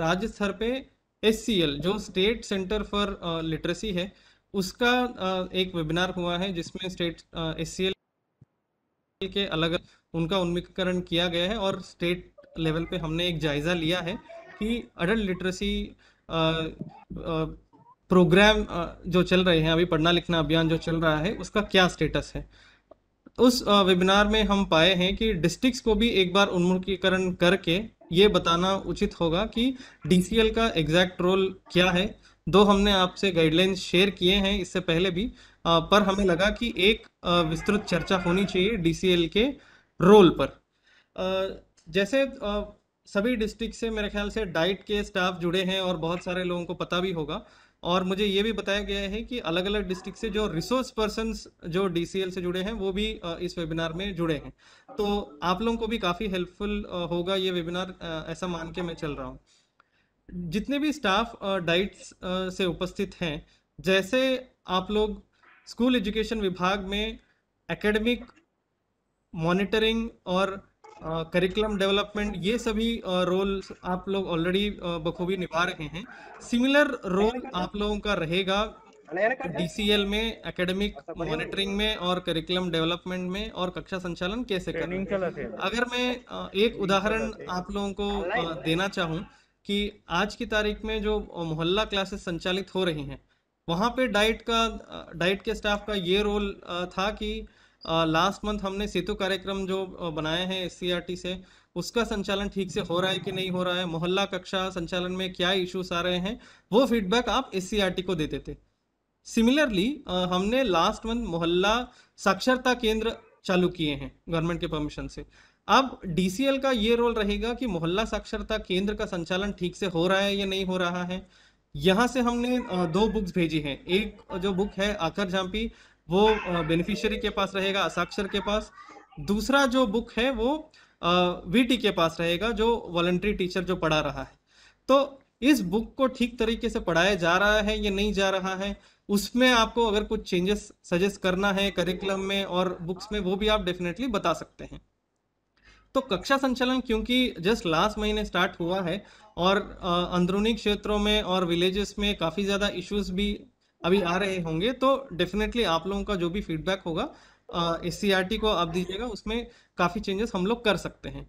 राज्य स्तर पे एस जो स्टेट सेंटर फॉर लिटरेसी है उसका uh, एक वेबिनार हुआ है जिसमें स्टेट एस uh, के अलग उनका उन्मुखीकरण किया गया है और स्टेट लेवल पे हमने एक जायज़ा लिया है कि अडल्ट लिटरेसी प्रोग्राम जो चल रहे हैं अभी पढ़ना लिखना अभियान जो चल रहा है उसका क्या स्टेटस है उस वेबिनार में हम पाए हैं कि डिस्ट्रिक्ट्स को भी एक बार उन्मुखीकरण करके ये बताना उचित होगा कि डी का एग्जैक्ट रोल क्या है दो हमने आपसे गाइडलाइंस शेयर किए हैं इससे पहले भी पर हमें लगा कि एक विस्तृत चर्चा होनी चाहिए डी के रोल पर जैसे सभी डिस्ट्रिक्ट से मेरे ख्याल से डाइट के स्टाफ जुड़े हैं और बहुत सारे लोगों को पता भी होगा और मुझे ये भी बताया गया है कि अलग अलग डिस्ट्रिक्ट से जो रिसोर्स पर्सन जो डी से जुड़े हैं वो भी इस वेबिनार में जुड़े हैं तो आप लोगों को भी काफ़ी हेल्पफुल होगा ये वेबिनार ऐसा मान के मैं चल रहा हूँ जितने भी स्टाफ डाइट्स से उपस्थित हैं जैसे आप लोग स्कूल एजुकेशन विभाग में एकेडमिक मॉनिटरिंग और करिकुलम डेवलपमेंट ये सभी रोल आप लोग ऑलरेडी बखूबी निभा रहे हैं सिमिलर रोल आप लोगों का रहेगा डीसीएल में एकेडमिक मॉनिटरिंग में और करिकुलम डेवलपमेंट में और कक्षा संचालन कैसे करें अगर मैं एक उदाहरण आप लोगों को देना चाहूँ कि आज की तारीख में जो मोहल्ला क्लासेस संचालित हो रही हैं वहाँ पे डाइट का डाइट के स्टाफ का ये रोल था कि लास्ट मंथ हमने सेतु कार्यक्रम जो बनाए हैं एस से उसका संचालन ठीक से हो रहा है कि नहीं हो रहा है मोहल्ला कक्षा संचालन में क्या इश्यूज आ रहे हैं वो फीडबैक आप एस को देते थे सिमिलरली हमने लास्ट मंथ मोहल्ला साक्षरता केंद्र चालू किए हैं गवर्नमेंट के परमिशन से अब डीसीएल का ये रोल रहेगा कि मोहल्ला साक्षरता केंद्र का संचालन ठीक से हो रहा है या नहीं हो रहा है यहाँ से हमने दो बुक्स भेजी हैं एक जो बुक है आकर झांपी वो बेनिफिशियरी के पास रहेगा असाक्षर के पास दूसरा जो बुक है वो वीटी के पास रहेगा जो वॉल्ट्री टीचर जो पढ़ा रहा है तो इस बुक को ठीक तरीके से पढ़ाया जा रहा है या नहीं जा रहा है उसमें आपको अगर कुछ चेंजेस सजेस्ट करना है करिकुलम में और बुक्स में वो भी आप डेफिनेटली बता सकते हैं तो कक्षा संचालन क्योंकि जस्ट लास्ट महीने स्टार्ट हुआ है और अंदरूनी क्षेत्रों में और विलेजेस में काफ़ी ज़्यादा इश्यूज भी अभी आ रहे होंगे तो डेफिनेटली आप लोगों का जो भी फीडबैक होगा एस uh, e को आप दीजिएगा उसमें काफ़ी चेंजेस हम लोग कर सकते हैं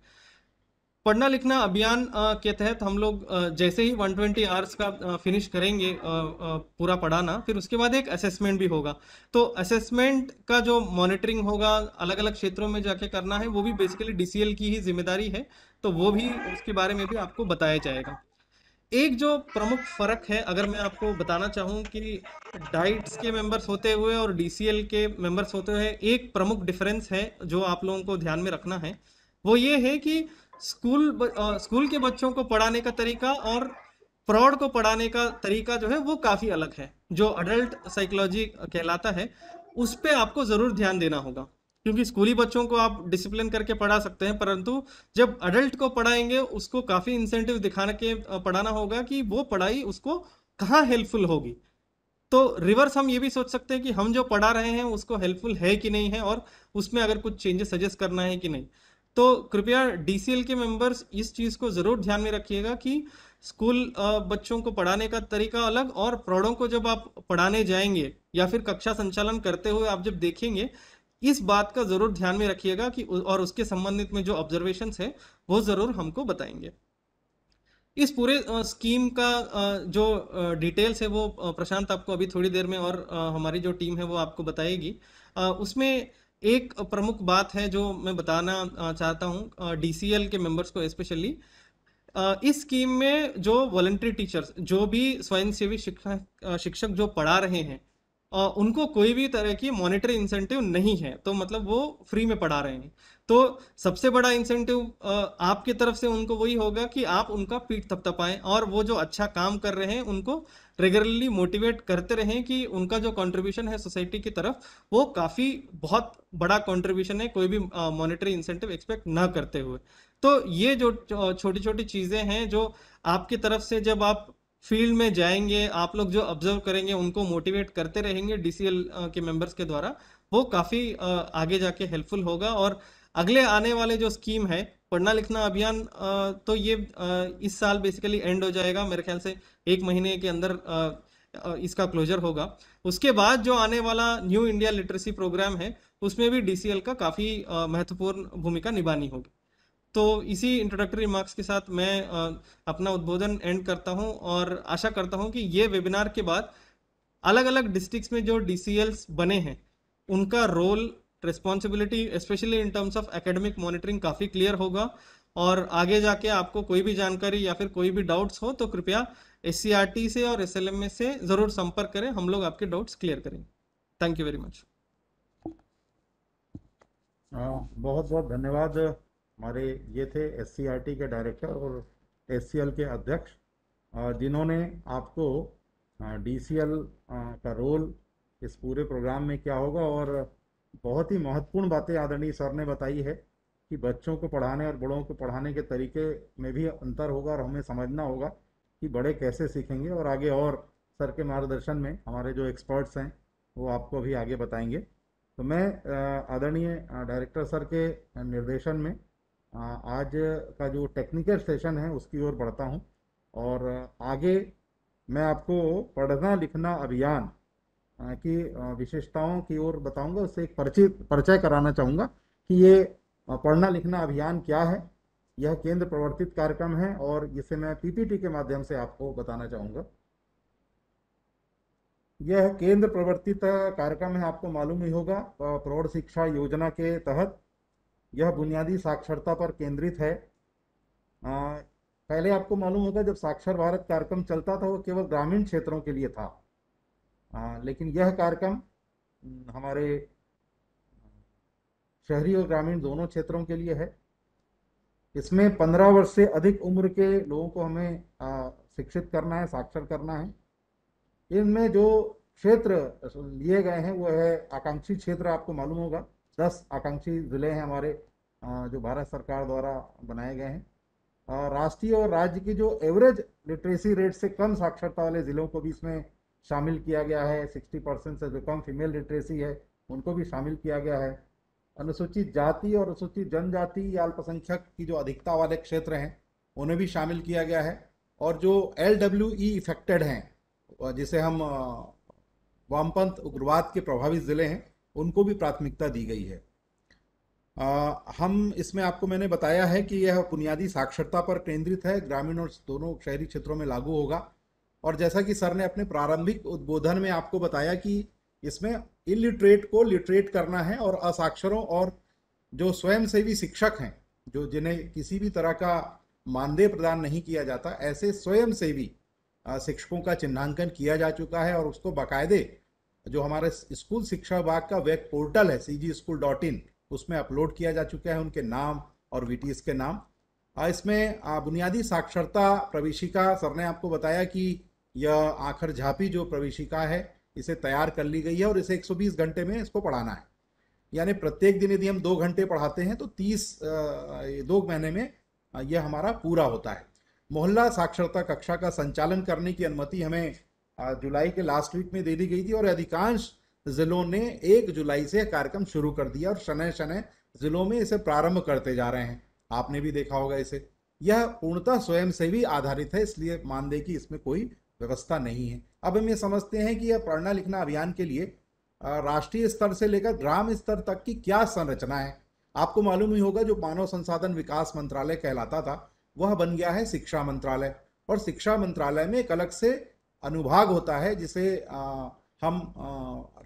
पढ़ना लिखना अभियान के तहत हम लोग जैसे ही 120 ट्वेंटी आवर्स का फिनिश करेंगे पूरा पढ़ाना फिर उसके बाद एक असेसमेंट भी होगा तो असेसमेंट का जो मॉनिटरिंग होगा अलग अलग क्षेत्रों में जाके करना है वो भी बेसिकली डीसीएल की ही जिम्मेदारी है तो वो भी उसके बारे में भी आपको बताया जाएगा एक जो प्रमुख फ़र्क है अगर मैं आपको बताना चाहूँ कि डाइट्स के मेंबर्स होते हुए और डीसीएल के मेंबर्स होते हुए एक प्रमुख डिफरेंस है जो आप लोगों को ध्यान में रखना है वो ये है कि स्कूल स्कूल के बच्चों को पढ़ाने का तरीका और प्रौड को पढ़ाने का तरीका जो है वो काफ़ी अलग है जो अडल्ट साइकोलॉजी कहलाता है उस पर आपको ज़रूर ध्यान देना होगा क्योंकि स्कूली बच्चों को आप डिसिप्लिन करके पढ़ा सकते हैं परंतु जब अडल्ट को पढ़ाएंगे उसको काफ़ी इंसेंटिव दिखाने के पढ़ाना होगा कि वो पढ़ाई उसको कहाँ हेल्पफुल होगी तो रिवर्स हम ये भी सोच सकते हैं कि हम जो पढ़ा रहे हैं उसको हेल्पफुल है कि नहीं है और उसमें अगर कुछ चेंजेस सजेस्ट करना है कि नहीं तो कृपया डीसीएल के मेंबर्स इस चीज़ को ज़रूर ध्यान में रखिएगा कि स्कूल बच्चों को पढ़ाने का तरीका अलग और प्रौढ़ों को जब आप पढ़ाने जाएंगे या फिर कक्षा संचालन करते हुए आप जब देखेंगे इस बात का ज़रूर ध्यान में रखिएगा कि और उसके संबंधित में जो ऑब्जर्वेशन है वो ज़रूर हमको बताएंगे इस पूरे स्कीम का जो डिटेल्स है वो प्रशांत आपको अभी थोड़ी देर में और हमारी जो टीम है वो आपको बताएगी उसमें एक प्रमुख बात है जो मैं बताना चाहता हूँ डीसीएल के मेंबर्स को स्पेशली इस स्कीम में जो वॉल्ट्री टीचर्स जो भी स्वयंसेवी शिक्षक शिक्षक जो पढ़ा रहे हैं उनको कोई भी तरह की मॉनेटरी इंसेंटिव नहीं है तो मतलब वो फ्री में पढ़ा रहे हैं तो सबसे बड़ा इंसेंटिव आपकी तरफ से उनको वही होगा कि आप उनका पीठ थपथपाएं और वो जो अच्छा काम कर रहे हैं उनको रेगुलरली मोटिवेट करते रहें कि उनका जो कंट्रीब्यूशन है सोसाइटी की तरफ वो काफ़ी बहुत बड़ा कंट्रीब्यूशन है कोई भी मॉनिटरी इंसेंटिव एक्सपेक्ट ना करते हुए तो ये जो छोटी छोटी चीज़ें हैं जो आपकी तरफ से जब आप फील्ड में जाएंगे आप लोग जो ऑब्जर्व करेंगे उनको मोटिवेट करते रहेंगे डीसीएल के मेंबर्स के द्वारा वो काफ़ी आगे जाके हेल्पफुल होगा और अगले आने वाले जो स्कीम है पढ़ना लिखना अभियान तो ये इस साल बेसिकली एंड हो जाएगा मेरे ख्याल से एक महीने के अंदर इसका क्लोजर होगा उसके बाद जो आने वाला न्यू इंडिया लिटरेसी प्रोग्राम है उसमें भी डीसीएल का काफ़ी महत्वपूर्ण भूमिका निभानी होगी तो इसी इंट्रोडक्टरी रिमार्क्स के साथ मैं अपना उद्बोधन एंड करता हूं और आशा करता हूं कि ये वेबिनार के बाद अलग अलग डिस्ट्रिक्ट्स में जो डी बने हैं उनका role responsibility specially in terms of academic monitoring काफ़ी क्लियर होगा और आगे जाके आपको कोई भी जानकारी या फिर कोई भी डाउट्स हो तो कृपया एस से और एस से ज़रूर संपर्क करें हम लोग आपके डाउट्स क्लियर करेंगे थैंक यू वेरी मच बहुत बहुत धन्यवाद हमारे ये थे एस के डायरेक्टर और एस के अध्यक्ष जिन्होंने आपको डी का रोल इस पूरे प्रोग्राम में क्या होगा और बहुत ही महत्वपूर्ण बातें आदरणीय सर ने बताई है कि बच्चों को पढ़ाने और बड़ों को पढ़ाने के तरीके में भी अंतर होगा और हमें समझना होगा कि बड़े कैसे सीखेंगे और आगे और सर के मार्गदर्शन में हमारे जो एक्सपर्ट्स हैं वो आपको भी आगे बताएंगे तो मैं आदरणीय डायरेक्टर सर के निर्देशन में आज का जो टेक्निकल सेशन है उसकी ओर बढ़ता हूँ और आगे मैं आपको पढ़ना लिखना अभियान की विशेषताओं की ओर बताऊंगा उससे एक परिचित परिचय कराना चाहूँगा कि ये पढ़ना लिखना अभियान क्या है यह केंद्र प्रवर्तित कार्यक्रम है और इसे मैं पीपीटी के माध्यम से आपको बताना चाहूँगा यह केंद्र प्रवर्तित कार्यक्रम है आपको मालूम ही होगा प्रौढ़ शिक्षा योजना के तहत यह बुनियादी साक्षरता पर केंद्रित है आ, पहले आपको मालूम होगा जब साक्षर भारत कार्यक्रम चलता था वो केवल ग्रामीण क्षेत्रों के लिए था आ, लेकिन यह कार्यक्रम हम्म, हमारे शहरी और ग्रामीण दोनों क्षेत्रों के लिए है इसमें पंद्रह वर्ष से अधिक उम्र के लोगों को हमें आ, शिक्षित करना है साक्षर करना है इनमें जो क्षेत्र लिए गए हैं वो है आकांक्षी क्षेत्र आपको मालूम होगा दस आकांक्षी ज़िले हैं हमारे जो भारत सरकार द्वारा बनाए गए हैं राष्ट्रीय और राज्य की जो एवरेज लिटरेसी रेट से कम साक्षरता वाले ज़िलों को भी इसमें शामिल किया गया है सिक्सटी परसेंट से जो कम फीमेल लिटरेसी है उनको भी शामिल किया गया है अनुसूचित जाति और अनुसूचित जनजाति या अल्पसंख्यक की जो अधिकता वाले क्षेत्र हैं उन्हें भी शामिल किया गया है और जो एल डब्ल्यू ई इफेक्टेड हैं जिसे हम वामपंथ उग्रवाद के प्रभावित ज़िले हैं उनको भी प्राथमिकता दी गई है आ, हम इसमें आपको मैंने बताया है कि यह बुनियादी साक्षरता पर केंद्रित है ग्रामीण और दोनों शहरी क्षेत्रों में लागू होगा और जैसा कि सर ने अपने प्रारंभिक उद्बोधन में आपको बताया कि इसमें इलिटरेट को लिटरेट करना है और असाक्षरों और जो स्वयंसेवी शिक्षक हैं जो जिन्हें किसी भी तरह का मानदेय प्रदान नहीं किया जाता ऐसे स्वयंसेवी शिक्षकों का चिन्हांकन किया जा चुका है और उसको बाकायदे जो हमारा स्कूल शिक्षा विभाग का वेब पोर्टल है सी जी स्कूल डॉट इन उसमें अपलोड किया जा चुका है उनके नाम और वी के नाम इसमें बुनियादी साक्षरता प्रवेशिका सर ने आपको बताया कि यह आखर झापी जो प्रवेशिका है इसे तैयार कर ली गई है और इसे 120 घंटे में इसको पढ़ाना है यानी प्रत्येक दिन यदि हम दो घंटे पढ़ाते हैं तो 30 दो महीने में यह हमारा पूरा होता है मोहल्ला साक्षरता कक्षा का संचालन करने की अनुमति हमें जुलाई के लास्ट वीक में दे दी गई थी और अधिकांश जिलों ने एक जुलाई से कार्यक्रम शुरू कर दिया और शनय शनय जिलों में इसे प्रारंभ करते जा रहे हैं आपने भी देखा होगा इसे यह पूर्णतः स्वयं से भी आधारित है इसलिए मानदेय की इसमें कोई व्यवस्था नहीं है अब हम ये समझते हैं कि यह पढ़ना लिखना अभियान के लिए राष्ट्रीय स्तर से लेकर ग्राम स्तर तक की क्या संरचना है आपको मालूम ही होगा जो मानव संसाधन विकास मंत्रालय कहलाता था वह बन गया है शिक्षा मंत्रालय और शिक्षा मंत्रालय में एक अलग से अनुभाग होता है जिसे हम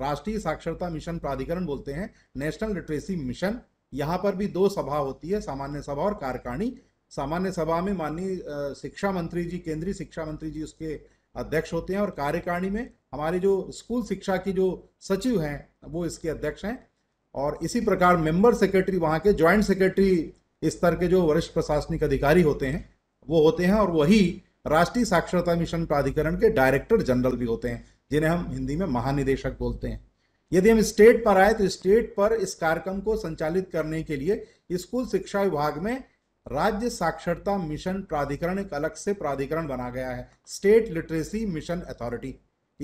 राष्ट्रीय साक्षरता मिशन प्राधिकरण बोलते हैं नेशनल लिटरेसी मिशन यहाँ पर भी दो सभा होती है सामान्य सभा और कार्यकारिणी सामान्य सभा में माननीय शिक्षा मंत्री जी केंद्रीय शिक्षा मंत्री जी उसके अध्यक्ष होते हैं और कार्यकारिणी में हमारे जो स्कूल शिक्षा की जो सचिव हैं वो इसके अध्यक्ष हैं और इसी प्रकार मेंबर सेक्रेटरी वहाँ के ज्वाइंट सेक्रेटरी स्तर के जो वरिष्ठ प्रशासनिक अधिकारी होते हैं वो होते हैं और वही राष्ट्रीय साक्षरता मिशन प्राधिकरण के डायरेक्टर जनरल भी होते हैं जिन्हें हम हिंदी में महानिदेशक बोलते हैं यदि हम स्टेट पर आए तो स्टेट पर इस कार्यक्रम को संचालित करने के लिए स्कूल शिक्षा विभाग में राज्य साक्षरता मिशन प्राधिकरण एक अलग से प्राधिकरण बना गया है स्टेट लिटरेसी मिशन अथॉरिटी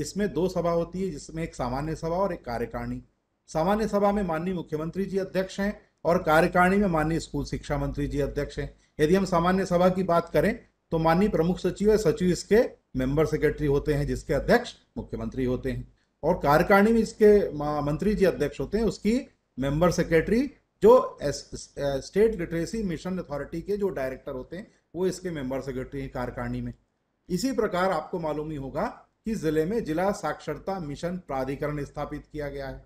इसमें दो सभा होती है जिसमें एक सामान्य सभा और एक कार्यकारिणी सामान्य सभा में माननीय मुख्यमंत्री जी अध्यक्ष हैं और कार्यकारिणी में माननीय स्कूल शिक्षा मंत्री जी अध्यक्ष हैं यदि हम सामान्य सभा की बात करें तो माननीय प्रमुख सचिव या सचिव इसके मेंबर सेक्रेटरी होते हैं जिसके अध्यक्ष मुख्यमंत्री होते हैं और कार्यकारिणी में इसके मंत्री जी अध्यक्ष होते हैं उसकी मेंबर सेक्रेटरी जो स्टेट लिटरेसी मिशन अथॉरिटी के जो डायरेक्टर होते हैं वो इसके मेंबर सेक्रेटरी हैं कार्यकारिणी में इसी प्रकार आपको मालूम ही होगा कि जिले में जिला साक्षरता मिशन प्राधिकरण स्थापित किया गया है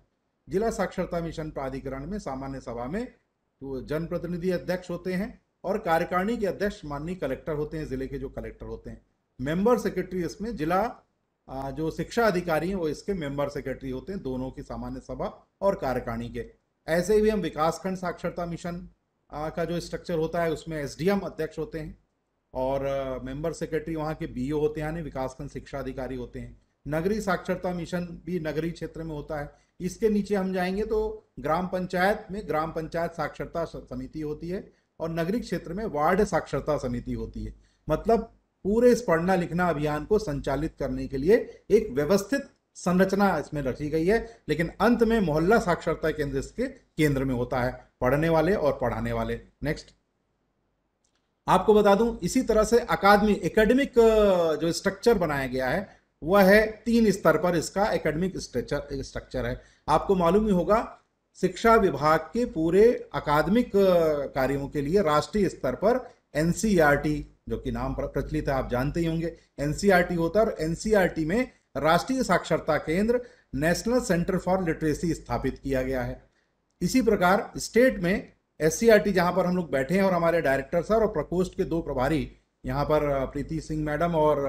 जिला साक्षरता मिशन प्राधिकरण में सामान्य सभा में तो जनप्रतिनिधि अध्यक्ष होते हैं और कार्यकारिणी के अध्यक्ष माननीय कलेक्टर होते हैं जिले के जो कलेक्टर होते हैं मेंबर सेक्रेटरी इसमें जिला जो शिक्षा अधिकारी हैं वो इसके मेंबर सेक्रेटरी होते हैं दोनों की सामान्य सभा और कार्यकारिणी के ऐसे भी हम विकासखंड साक्षरता मिशन का जो स्ट्रक्चर होता है उसमें एस अध्यक्ष होते हैं और मेंबर सेक्रेटरी वहाँ के बी होते हैं यानी विकासखंड शिक्षा अधिकारी होते हैं नगरी साक्षरता मिशन भी नगरीय क्षेत्र में होता है इसके नीचे हम जाएंगे तो ग्राम पंचायत में ग्राम पंचायत साक्षरता समिति होती है और नगरीय क्षेत्र में वार्ड साक्षरता समिति होती है मतलब पूरे इस पढ़ना लिखना अभियान को संचालित करने के लिए एक व्यवस्थित संरचना इसमें रखी गई है लेकिन अंत में मोहल्ला साक्षरता केंद्र इसके केंद्र में होता है पढ़ने वाले और पढ़ाने वाले नेक्स्ट आपको बता दूं इसी तरह से अकादमी एकेडमिक जो स्ट्रक्चर बनाया गया है वह है तीन स्तर पर इसका एकेडमिक स्ट्रक्चर स्ट्रक्चर है आपको मालूम ही होगा शिक्षा विभाग के पूरे अकादमिक कार्यों के लिए राष्ट्रीय स्तर पर एन e जो कि नाम प्रचलित है आप जानते ही होंगे एन e होता है और एन e में राष्ट्रीय साक्षरता केंद्र नेशनल सेंटर फॉर लिटरेसी स्थापित किया गया है इसी प्रकार स्टेट में एस सी जहां पर हम लोग बैठे हैं और हमारे डायरेक्टर सर और प्रकोष्ठ के दो प्रभारी यहाँ पर प्रीति सिंह मैडम और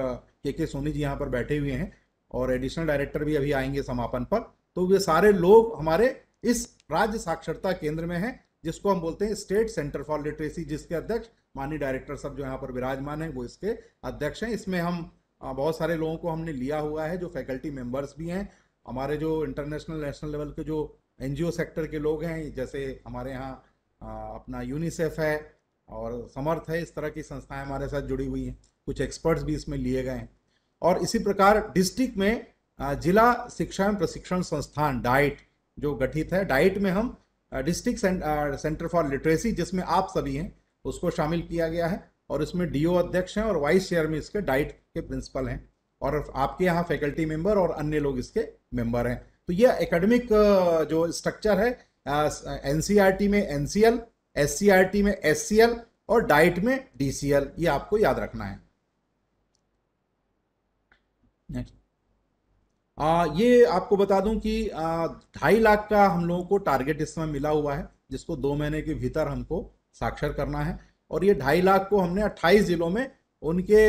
के के सोनी जी यहाँ पर बैठे हुए हैं और एडिशनल डायरेक्टर भी अभी आएंगे समापन पर तो वे सारे लोग हमारे इस राज्य साक्षरता केंद्र में है जिसको हम बोलते हैं स्टेट सेंटर फॉर लिटरेसी जिसके अध्यक्ष माननीय डायरेक्टर साहब जो यहाँ पर विराजमान है वो इसके अध्यक्ष हैं इसमें हम बहुत सारे लोगों को हमने लिया हुआ है जो फैकल्टी मेंबर्स भी हैं हमारे जो इंटरनेशनल नेशनल लेवल के जो एन सेक्टर के लोग हैं जैसे हमारे यहाँ अपना यूनिसेफ है और समर्थ है इस तरह की संस्थाएं हमारे साथ जुड़ी हुई हैं कुछ एक्सपर्ट्स भी इसमें लिए गए हैं और इसी प्रकार डिस्ट्रिक्ट में जिला शिक्षा एवं प्रशिक्षण संस्थान डाइट जो गठित है डाइट में हम डिस्ट्रिक्ट सेंटर फॉर लिटरेसी जिसमें आप सभी हैं उसको शामिल किया गया है और इसमें डीओ अध्यक्ष हैं और वाइस चेयर में इसके डाइट के प्रिंसिपल हैं और आपके यहाँ फैकल्टी मेंबर और अन्य लोग इसके मेंबर हैं तो यह एकेडमिक जो स्ट्रक्चर है एन में एन सी में एस और डाइट में डी ये आपको याद रखना है नेक्स्ट आ, ये आपको बता दूं कि ढाई लाख का हम लोगों को टारगेट इस समय मिला हुआ है जिसको दो महीने के भीतर हमको साक्षर करना है और ये ढाई लाख को हमने 28 जिलों में उनके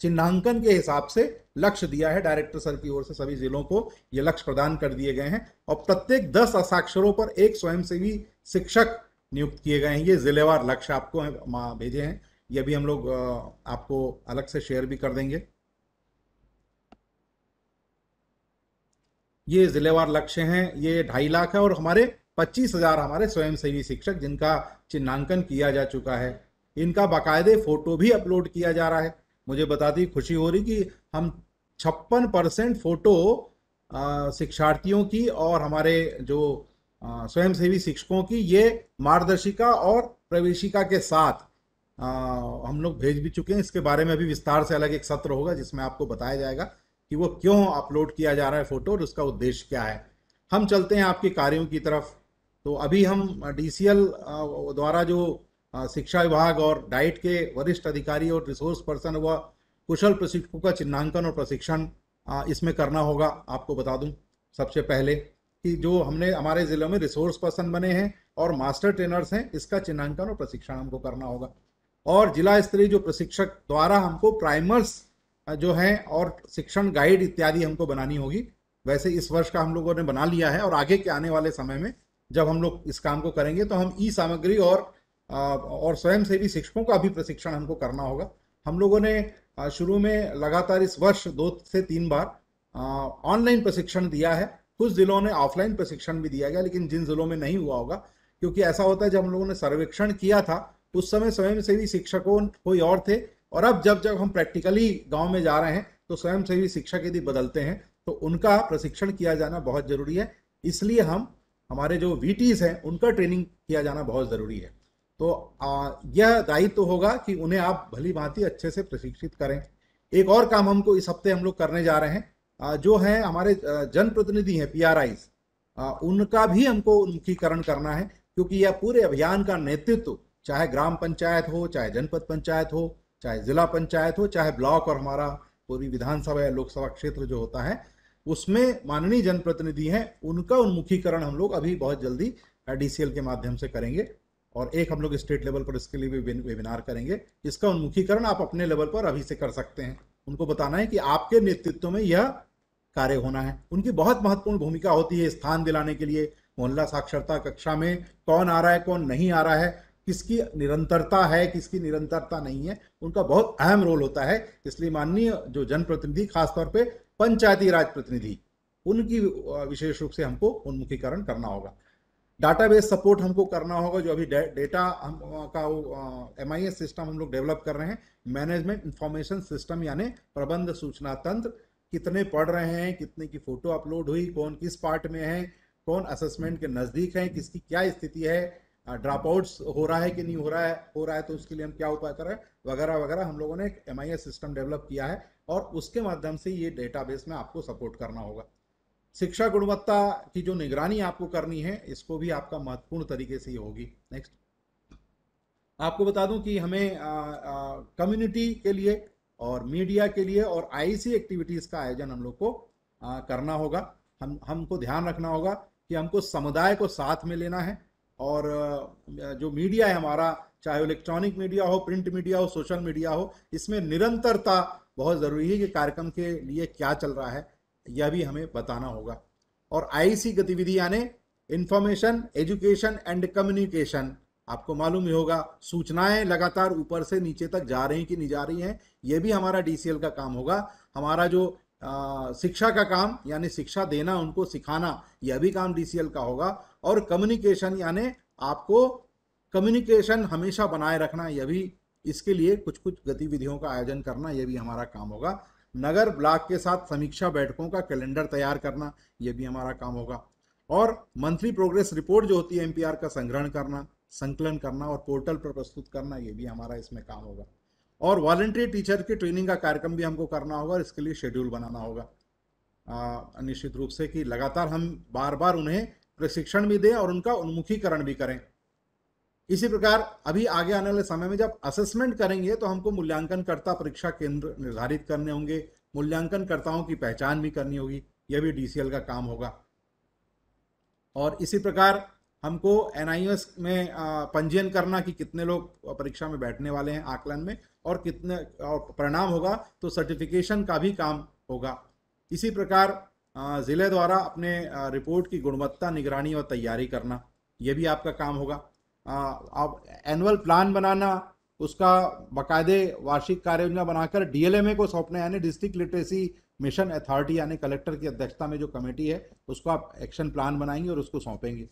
चिन्हांकन के हिसाब से लक्ष्य दिया है डायरेक्टर सर की ओर से सभी जिलों को ये लक्ष्य प्रदान कर दिए गए हैं और प्रत्येक दस असाक्षरों पर एक स्वयंसेवी शिक्षक नियुक्त किए गए हैं ये जिलेवार लक्ष्य आपको भेजे हैं ये भी हम लोग आपको अलग से शेयर भी कर देंगे ये जिलेवार लक्ष्य हैं ये ढाई लाख है और हमारे पच्चीस हजार हमारे स्वयंसेवी शिक्षक जिनका चिन्हांकन किया जा चुका है इनका बाकायदे फोटो भी अपलोड किया जा रहा है मुझे बताती खुशी हो रही कि हम छप्पन परसेंट फोटो शिक्षार्थियों की और हमारे जो स्वयंसेवी शिक्षकों की ये मार्गदर्शिका और प्रवेशिका के साथ आ, हम लोग भेज भी चुके हैं इसके बारे में अभी विस्तार से अलग एक सत्र होगा जिसमें आपको बताया जाएगा कि वो क्यों अपलोड किया जा रहा है फ़ोटो और उसका उद्देश्य क्या है हम चलते हैं आपके कार्यों की तरफ तो अभी हम डी द्वारा जो शिक्षा विभाग और डाइट के वरिष्ठ अधिकारी और रिसोर्स पर्सन व कुशल प्रशिक्षकों का चिन्हांकन और प्रशिक्षण इसमें करना होगा आपको बता दूं सबसे पहले कि जो हमने हमारे ज़िलों में रिसोर्स पर्सन बने हैं और मास्टर ट्रेनर्स हैं इसका चिन्हांकन और प्रशिक्षण हमको करना होगा और जिला स्तरीय जो प्रशिक्षक द्वारा हमको प्राइमर्स जो हैं और शिक्षण गाइड इत्यादि हमको बनानी होगी वैसे इस वर्ष का हम लोगों ने बना लिया है और आगे के आने वाले समय में जब हम लोग इस काम को करेंगे तो हम ई सामग्री और और स्वयं भी शिक्षकों का भी प्रशिक्षण हमको करना होगा हम लोगों ने शुरू में लगातार इस वर्ष दो से तीन बार ऑनलाइन प्रशिक्षण दिया है कुछ जिलों ने ऑफलाइन प्रशिक्षण भी दिया गया लेकिन जिन जिलों में नहीं हुआ होगा क्योंकि ऐसा होता है जब हम लोगों ने सर्वेक्षण किया था उस समय स्वयंसेवी शिक्षकों कोई और थे और अब जब जब हम प्रैक्टिकली गांव में जा रहे हैं तो स्वयं सेवी शिक्षक यदि बदलते हैं तो उनका प्रशिक्षण किया जाना बहुत जरूरी है इसलिए हम हमारे जो वी हैं उनका ट्रेनिंग किया जाना बहुत ज़रूरी है तो आ, यह दायित्व तो होगा कि उन्हें आप भली भांति अच्छे से प्रशिक्षित करें एक और काम हमको इस हफ्ते हम लोग करने जा रहे हैं आ, जो हैं हमारे जनप्रतिनिधि हैं पी आर आईज उनका भी हमको उन्मुखीकरण करना है क्योंकि यह पूरे अभियान का नेतृत्व चाहे ग्राम पंचायत हो चाहे जनपद पंचायत हो चाहे ज़िला पंचायत हो चाहे ब्लॉक और हमारा पूरी विधानसभा या लोकसभा क्षेत्र जो होता है उसमें माननीय जनप्रतिनिधि हैं उनका उन्मुखीकरण हम लोग अभी बहुत जल्दी डी के माध्यम से करेंगे और एक हम लोग स्टेट लेवल पर इसके लिए भी वेबिनार करेंगे इसका उन्मुखीकरण आप अपने लेवल पर अभी से कर सकते हैं उनको बताना है कि आपके नेतृत्व में यह कार्य होना है उनकी बहुत महत्वपूर्ण भूमिका होती है स्थान दिलाने के लिए मोहल्ला साक्षरता कक्षा में कौन आ रहा है कौन नहीं आ रहा है किसकी निरंतरता है किसकी निरंतरता नहीं है उनका बहुत अहम रोल होता है इसलिए माननीय जो जनप्रतिनिधि खासतौर पर पंचायती राज प्रतिनिधि उनकी विशेष रूप से हमको उन्मुखीकरण करना होगा डाटाबेस सपोर्ट हमको करना होगा जो अभी डे, डेटा हम का एम आई एस सिस्टम हम लोग डेवलप कर रहे हैं मैनेजमेंट इंफॉर्मेशन सिस्टम यानी प्रबंध सूचना तंत्र कितने पढ़ रहे हैं कितने की फ़ोटो अपलोड हुई कौन किस पार्ट में है कौन असेसमेंट के नज़दीक हैं किसकी क्या स्थिति है ड्रॉप आउट्स हो रहा है कि नहीं हो रहा है हो रहा है तो उसके लिए हम क्या उपाय कर रहे हैं वगैरह वगैरह हम लोगों ने एक एम सिस्टम डेवलप किया है और उसके माध्यम से ये डेटाबेस में आपको सपोर्ट करना होगा शिक्षा गुणवत्ता की जो निगरानी आपको करनी है इसको भी आपका महत्वपूर्ण तरीके से ही होगी नेक्स्ट आपको बता दूं कि हमें कम्युनिटी के लिए और मीडिया के लिए और आईसी एक्टिविटीज़ का आयोजन हम लोग को आ, करना होगा हम हमको ध्यान रखना होगा कि हमको समुदाय को साथ में लेना है और जो मीडिया है हमारा चाहे इलेक्ट्रॉनिक मीडिया हो प्रिंट मीडिया हो सोशल मीडिया हो इसमें निरंतरता बहुत ज़रूरी है कि कार्यक्रम के लिए क्या चल रहा है यह भी हमें बताना होगा और आईसी गतिविधि यानी इंफॉर्मेशन एजुकेशन एंड कम्युनिकेशन आपको मालूम ही होगा सूचनाएं लगातार ऊपर से नीचे तक जा रही कि नहीं जा रही हैं यह भी हमारा डीसीएल का काम होगा हमारा जो शिक्षा का काम यानी शिक्षा देना उनको सिखाना यह भी काम डीसीएल का होगा और कम्युनिकेशन यानी आपको कम्युनिकेशन हमेशा बनाए रखना यह भी इसके लिए कुछ कुछ गतिविधियों का आयोजन करना यह भी हमारा काम होगा नगर ब्लॉक के साथ समीक्षा बैठकों का कैलेंडर तैयार करना यह भी हमारा काम होगा और मंथली प्रोग्रेस रिपोर्ट जो होती है एमपीआर का संग्रहण करना संकलन करना और पोर्टल पर प्रस्तुत करना यह भी हमारा इसमें काम होगा और वॉलेंट्री टीचर की ट्रेनिंग का कार्यक्रम भी हमको करना होगा और इसके लिए शेड्यूल बनाना होगा निश्चित रूप से कि लगातार हम बार बार उन्हें प्रशिक्षण भी दें और उनका उन्मुखीकरण भी करें इसी प्रकार अभी आगे आने वाले समय में जब असेसमेंट करेंगे तो हमको मूल्यांकनकर्ता परीक्षा केंद्र निर्धारित करने होंगे मूल्यांकनकर्ताओं की पहचान भी करनी होगी यह भी डीसीएल का काम होगा और इसी प्रकार हमको एन में पंजीयन करना कि कितने लोग परीक्षा में बैठने वाले हैं आकलन में और कितने और परिणाम होगा तो सर्टिफिकेशन का भी काम होगा इसी प्रकार ज़िले द्वारा अपने रिपोर्ट की गुणवत्ता निगरानी और तैयारी करना यह भी आपका काम होगा आप एनुअल प्लान बनाना उसका बाकायदे वार्षिक कार्य योजना बनाकर डीएलएमए को सौंपना यानी डिस्ट्रिक्ट लिटरेसी मिशन अथॉरिटी यानी कलेक्टर की अध्यक्षता में जो कमेटी है उसको आप एक्शन प्लान बनाएंगे और उसको सौंपेंगे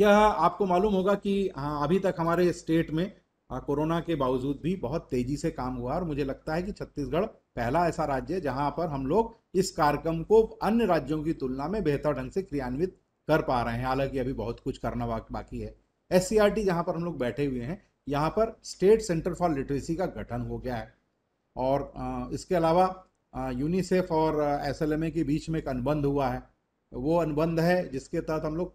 यह आपको मालूम होगा कि हाँ, अभी तक हमारे स्टेट में हाँ, कोरोना के बावजूद भी बहुत तेजी से काम हुआ और मुझे लगता है कि छत्तीसगढ़ पहला ऐसा राज्य है जहां पर हम लोग इस कार्यक्रम को अन्य राज्यों की तुलना में बेहतर ढंग से क्रियान्वित कर पा रहे हैं हालांकि अभी बहुत कुछ करना बाकी है एस सी आर टी जहाँ पर हम लोग बैठे हुए हैं यहाँ पर स्टेट सेंटर फॉर लिटरेसी का गठन हो गया है और इसके अलावा यूनिसेफ और एस एल एम ए के बीच में एक अनुबंध हुआ है वो अनुबंध है जिसके तहत हम लोग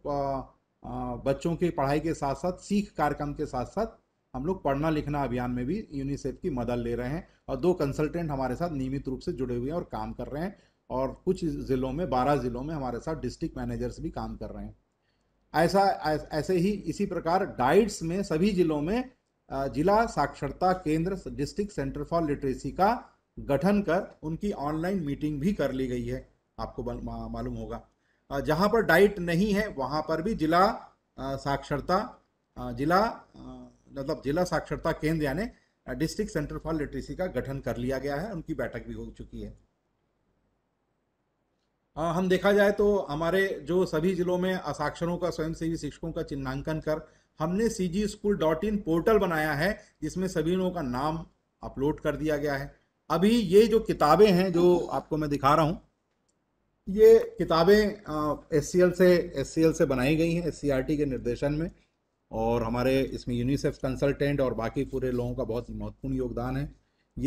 बच्चों की पढ़ाई के साथ साथ सीख कार्यक्रम के साथ साथ हम लोग पढ़ना लिखना अभियान में भी यूनिसेफ की मदद ले रहे हैं और दो कंसल्टेंट हमारे साथ नियमित रूप से जुड़े हुए हैं और काम कर रहे हैं और कुछ ज़िलों में बारह ज़िलों में हमारे साथ डिस्ट्रिक्ट मैनेजर्स भी काम कर रहे हैं ऐसा ऐसे ही इसी प्रकार डाइट्स में सभी ज़िलों में जिला साक्षरता केंद्र डिस्ट्रिक्ट सेंटर फॉर लिटरेसी का गठन कर उनकी ऑनलाइन मीटिंग भी कर ली गई है आपको मालूम होगा जहाँ पर डाइट नहीं है वहाँ पर भी जिला साक्षरता जिला मतलब जिला साक्षरता केंद्र यानी डिस्ट्रिक्ट सेंटर फॉर लिटरेसी का गठन कर लिया गया है उनकी बैठक भी हो चुकी है हम देखा जाए तो हमारे जो सभी जिलों में असाक्षरों का स्वयंसेवी शिक्षकों का चिन्हांकन कर हमने C G school dot in portal बनाया है जिसमें सभी लोगों का नाम अपलोड कर दिया गया है अभी ये जो किताबें हैं जो आपको मैं दिखा रहा हूँ ये किताबें एस से एस से बनाई गई हैं एस के निर्देशन में और हमारे इसमें यूनिसेफ कंसल्टेंट और बाकी पूरे लोगों का बहुत महत्वपूर्ण योगदान है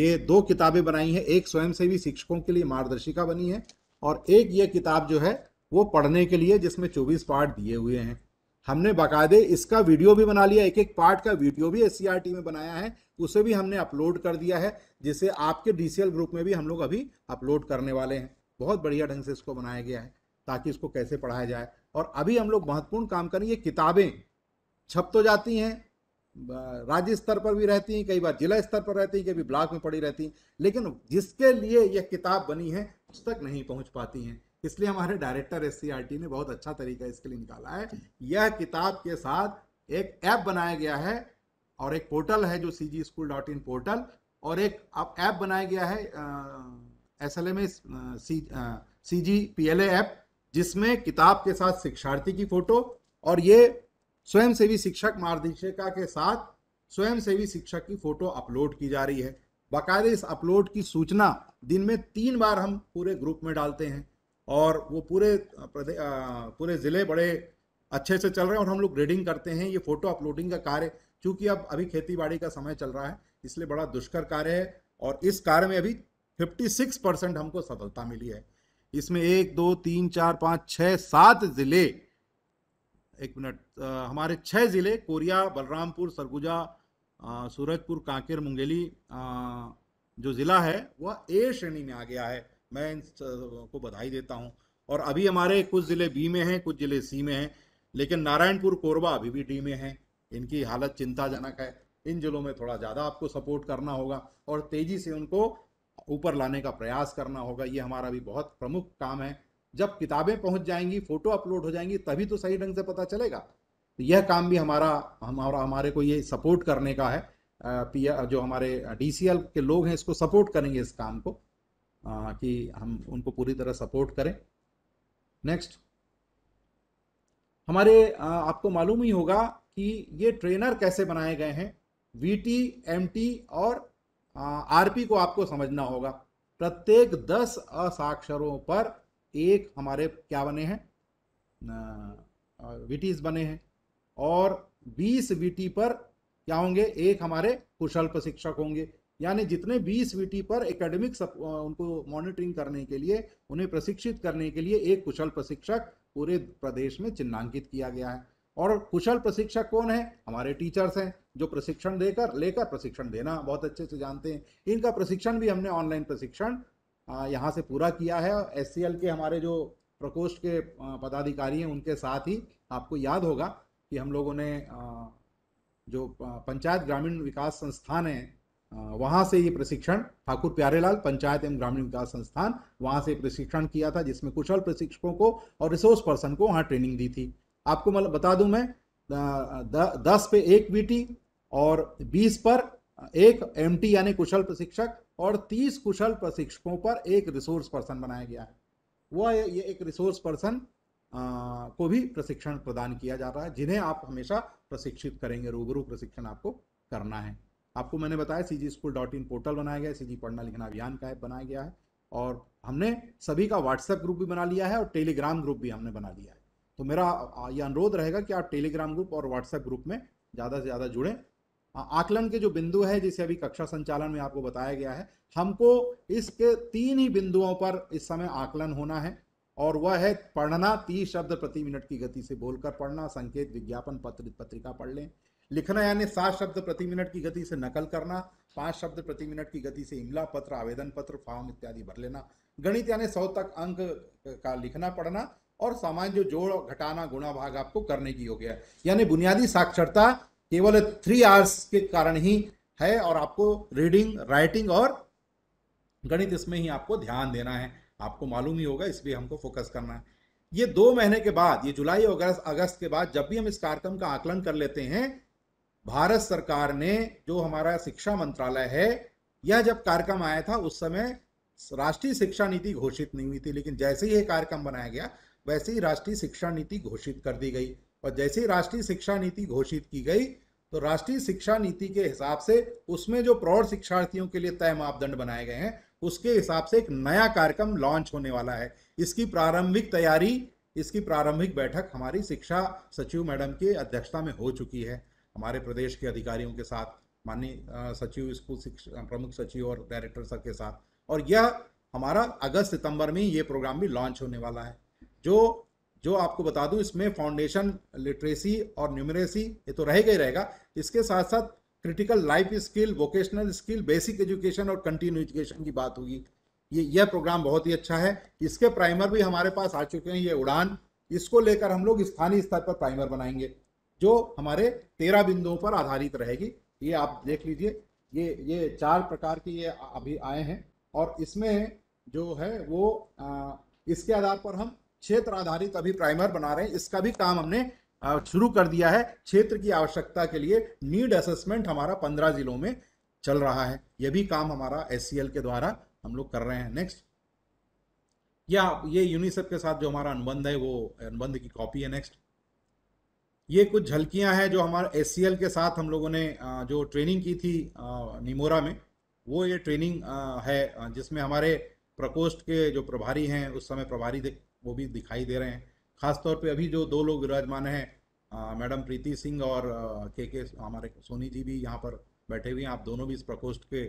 ये दो किताबें बनाई हैं एक स्वयंसेवी शिक्षकों के लिए मार्गदर्शिका बनी है और एक ये किताब जो है वो पढ़ने के लिए जिसमें 24 पार्ट दिए हुए हैं हमने बाकायदे इसका वीडियो भी बना लिया एक एक पार्ट का वीडियो भी एस में बनाया है उसे भी हमने अपलोड कर दिया है जिसे आपके डी ग्रुप में भी हम लोग अभी अपलोड करने वाले हैं बहुत बढ़िया ढंग से इसको बनाया गया है ताकि इसको कैसे पढ़ाया जाए और अभी हम लोग महत्वपूर्ण काम करें ये किताबें छप तो जाती हैं राज्य स्तर पर भी रहती हैं कई बार जिला स्तर पर रहती हैं कभी ब्लॉक में पड़ी रहती हैं लेकिन जिसके लिए यह किताब बनी है उस तक नहीं पहुंच पाती हैं इसलिए हमारे डायरेक्टर एस ने बहुत अच्छा तरीका इसके लिए निकाला है यह किताब के साथ एक ऐप बनाया गया है और एक पोर्टल है जो C G school dot in portal और एक अब ऐप बनाया गया है आ, S L M A C G P L app जिसमें किताब के साथ शिक्षार्थी की फोटो और ये स्वयंसेवी शिक्षक मार्गदर्शिका के साथ स्वयंसेवी शिक्षक की फोटो अपलोड की जा रही है बाकायदे इस अपलोड की सूचना दिन में तीन बार हम पूरे ग्रुप में डालते हैं और वो पूरे पूरे ज़िले बड़े अच्छे से चल रहे हैं और हम लोग ग्रेडिंग करते हैं ये फोटो अपलोडिंग का कार्य चूँकि अब अभी खेती बाड़ी का समय चल रहा है इसलिए बड़ा दुष्कर कार्य है और इस कार्य में अभी 56 परसेंट हमको सफलता मिली है इसमें एक दो तीन चार पाँच छः सात ज़िले एक मिनट हमारे छः ज़िले कोरिया बलरामपुर सरगुजा सूरजपुर कांकेर मुंगेली आ, जो ज़िला है वह ए श्रेणी में आ गया है मैं इन को बधाई देता हूँ और अभी हमारे कुछ ज़िले बी में हैं कुछ ज़िले सी में हैं लेकिन नारायणपुर कोरबा अभी भी डी में है इनकी हालत चिंताजनक है इन जिलों में थोड़ा ज़्यादा आपको सपोर्ट करना होगा और तेज़ी से उनको ऊपर लाने का प्रयास करना होगा ये हमारा भी बहुत प्रमुख काम है जब किताबें पहुंच जाएंगी फोटो अपलोड हो जाएंगी तभी तो सही ढंग से पता चलेगा तो यह काम भी हमारा हमारा हमारे को ये सपोर्ट करने का है पी जो हमारे डी के लोग हैं इसको सपोर्ट करेंगे इस काम को आ, कि हम उनको पूरी तरह सपोर्ट करें नेक्स्ट हमारे आ, आपको मालूम ही होगा कि ये ट्रेनर कैसे बनाए गए हैं वी टी एम टी और आरपी को आपको समझना होगा प्रत्येक दस असाक्षरों पर एक हमारे क्या बने हैं विटीज बने हैं और बीस विटी पर क्या होंगे एक हमारे कुशल प्रशिक्षक होंगे यानी जितने 20 विटी पर एकेडमिक सप उनको मॉनिटरिंग करने के लिए उन्हें प्रशिक्षित करने के लिए एक कुशल प्रशिक्षक पूरे प्रदेश में चिन्हांकित किया गया है और कुशल प्रशिक्षक कौन है हमारे टीचर्स हैं जो प्रशिक्षण देकर लेकर प्रशिक्षण देना बहुत अच्छे से जानते हैं इनका प्रशिक्षण भी हमने ऑनलाइन प्रशिक्षण यहाँ से पूरा किया है एस के हमारे जो प्रकोष्ठ के पदाधिकारी हैं उनके साथ ही आपको याद होगा कि हम लोगों ने जो पंचायत ग्रामीण विकास संस्थान है वहाँ से ये प्रशिक्षण ठाकुर प्यारेलाल पंचायत एवं ग्रामीण विकास संस्थान वहाँ से प्रशिक्षण किया था जिसमें कुशल प्रशिक्षकों को और रिसोर्स पर्सन को वहाँ ट्रेनिंग दी थी आपको मतलब बता दूं मैं दस पे एक बीटी और बीस पर एक एमटी यानी कुशल प्रशिक्षक और तीस कुशल प्रशिक्षकों पर एक रिसोर्स पर्सन बनाया गया है वह ये एक रिसोर्स पर्सन को भी प्रशिक्षण प्रदान किया जा रहा है जिन्हें आप हमेशा प्रशिक्षित करेंगे रूबरू प्रशिक्षण आपको करना है आपको मैंने बताया C G school dot in portal बनाया गया है सी जी पढ़ना लिखना अभियान का ऐप बनाया गया है और हमने सभी का व्हाट्सएप ग्रुप भी बना लिया है और टेलीग्राम ग्रुप भी हमने बना लिया है तो मेरा यह अनुरोध रहेगा कि आप टेलीग्राम ग्रुप और व्हाट्सएप ग्रुप में ज़्यादा से ज़्यादा जुड़ें आकलन के जो बिंदु है जिसे अभी कक्षा संचालन में आपको बताया गया है हमको इसके तीन ही बिंदुओं पर इस समय आकलन होना है और वह है पढ़ना तीस शब्द प्रति मिनट की गति से बोलकर पढ़ना संकेत विज्ञापन पत्र पत्रिका पढ़ लें लिखना यानी सात शब्द प्रति मिनट की गति से नकल करना पाँच शब्द प्रति मिनट की गति से इमला पत्र आवेदन पत्र फॉर्म इत्यादि भर लेना गणित यानी सौ तक अंक का लिखना पढ़ना और सामान्य जो जोड़ घटाना गुणा भाग आपको करने की हो गया यानी बुनियादी साक्षरता केवल थ्री आवर्स के कारण ही है और आपको रीडिंग राइटिंग और गणित इसमें ही आपको ध्यान देना है आपको मालूम ही होगा इसलिए हमको फोकस करना है ये दो महीने के बाद ये जुलाई और अगस्त अगस्त के बाद जब भी हम इस कार्यक्रम का आकलन कर लेते हैं भारत सरकार ने जो हमारा शिक्षा मंत्रालय है यह जब कार्यक्रम आया था उस समय राष्ट्रीय शिक्षा नीति घोषित नहीं हुई थी लेकिन जैसे ही यह कार्यक्रम बनाया गया वैसे ही राष्ट्रीय शिक्षा नीति घोषित कर दी गई और जैसे ही राष्ट्रीय शिक्षा नीति घोषित की गई तो राष्ट्रीय शिक्षा नीति के हिसाब से उसमें जो प्रौढ़ शिक्षार्थियों के लिए तय मापदंड बनाए गए हैं उसके हिसाब से एक नया कार्यक्रम लॉन्च होने वाला है इसकी प्रारंभिक तैयारी इसकी प्रारंभिक बैठक हमारी शिक्षा सचिव मैडम की अध्यक्षता में हो चुकी है हमारे प्रदेश के अधिकारियों के साथ माननीय सचिव स्कूल शिक्षा प्रमुख सचिव और डायरेक्टर सर के साथ और यह हमारा अगस्त सितंबर में ये प्रोग्राम भी लॉन्च होने वाला है जो जो आपको बता दूं इसमें फाउंडेशन लिटरेसी और न्यूमरेसी ये तो रहेगा ही रहेगा इसके साथ साथ critical life skill vocational skill basic education और कंटिन्यू एजुकेशन की बात होगी ये यह प्रोग्राम बहुत ही अच्छा है इसके प्राइमर भी हमारे पास आ चुके हैं ये उड़ान इसको लेकर हम लोग स्थानीय स्तर पर प्राइमर बनाएंगे जो हमारे तेरह बिंदुओं पर आधारित रहेगी ये आप देख लीजिए ये ये चार प्रकार के ये अभी आए हैं और इसमें जो है वो आ, इसके आधार पर हम क्षेत्र आधारित अभी प्राइमर बना रहे हैं इसका भी काम हमने शुरू कर दिया है क्षेत्र की आवश्यकता के लिए नीड असेसमेंट हमारा पंद्रह जिलों में चल रहा है यह भी काम हमारा एस के द्वारा हम लोग कर रहे हैं नेक्स्ट या ये यूनिसेफ के साथ जो हमारा अनुबंध है वो अनुबंध की कॉपी है नेक्स्ट ये कुछ झलकियां हैं जो हमारे एस के साथ हम लोगों ने जो ट्रेनिंग की थी निमोरा में वो ये ट्रेनिंग है जिसमें हमारे प्रकोष्ठ के जो प्रभारी हैं उस समय प्रभारी वो भी दिखाई दे रहे हैं खासतौर पे अभी जो दो लोग विराजमान हैं मैडम प्रीति सिंह और के के हमारे सोनी जी भी यहाँ पर बैठे हुए हैं आप दोनों भी इस प्रकोष्ठ के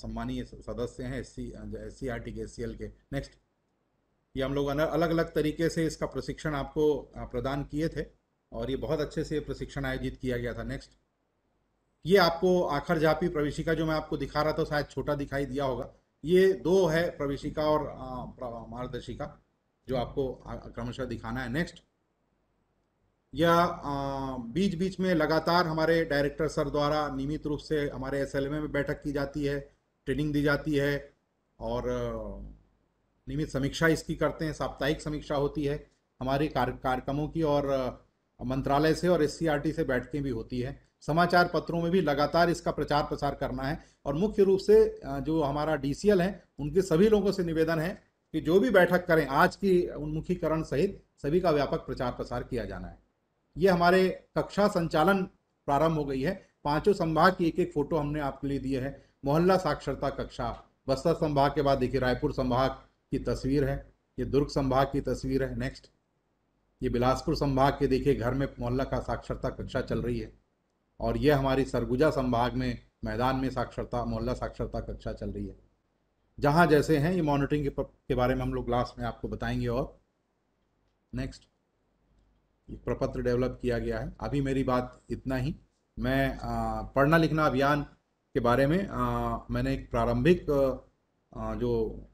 सम्मानीय सदस्य हैं S C S C R T के एस सी एल के नेक्स्ट ये हम लोग अलग अलग तरीके से इसका प्रशिक्षण आपको प्रदान किए थे और ये बहुत अच्छे से प्रशिक्षण आयोजित किया गया था नेक्स्ट ये आपको आखर जापी प्रवेशिका जो मैं आपको दिखा रहा था शायद छोटा दिखाई दिया होगा ये दो है प्रवेशिका और मार्गदर्शिका जो आपको क्रमशः दिखाना है नेक्स्ट या बीच बीच में लगातार हमारे डायरेक्टर सर द्वारा नियमित रूप से हमारे एस में बैठक की जाती है ट्रेनिंग दी जाती है और नियमित समीक्षा इसकी करते हैं साप्ताहिक समीक्षा होती है हमारे कार्यक्रमों की और मंत्रालय से और एस से बैठकें भी होती है समाचार पत्रों में भी लगातार इसका प्रचार प्रसार करना है और मुख्य रूप से जो हमारा डी है उनके सभी लोगों से निवेदन है कि जो भी बैठक करें आज की उन्मुखीकरण सहित सभी का व्यापक प्रचार प्रसार किया जाना है ये हमारे कक्षा संचालन प्रारंभ हो गई है पांचों संभाग की एक एक फोटो हमने आपके लिए दिए है मोहल्ला साक्षरता कक्षा बस्तर संभाग के बाद देखिए रायपुर संभाग की तस्वीर है ये दुर्ग संभाग की तस्वीर है नेक्स्ट ये बिलासपुर संभाग के देखिए घर में मोहल्ला का साक्षरता कक्षा चल रही है और यह हमारी सरगुजा संभाग में मैदान में साक्षरता मोहल्ला साक्षरता कक्षा चल रही है जहाँ जैसे हैं ये मॉनिटरिंग के बारे में हम लोग लास्ट में आपको बताएंगे और नेक्स्ट प्रपत्र डेवलप किया गया है अभी मेरी बात इतना ही मैं आ, पढ़ना लिखना अभियान के बारे में आ, मैंने एक प्रारंभिक जो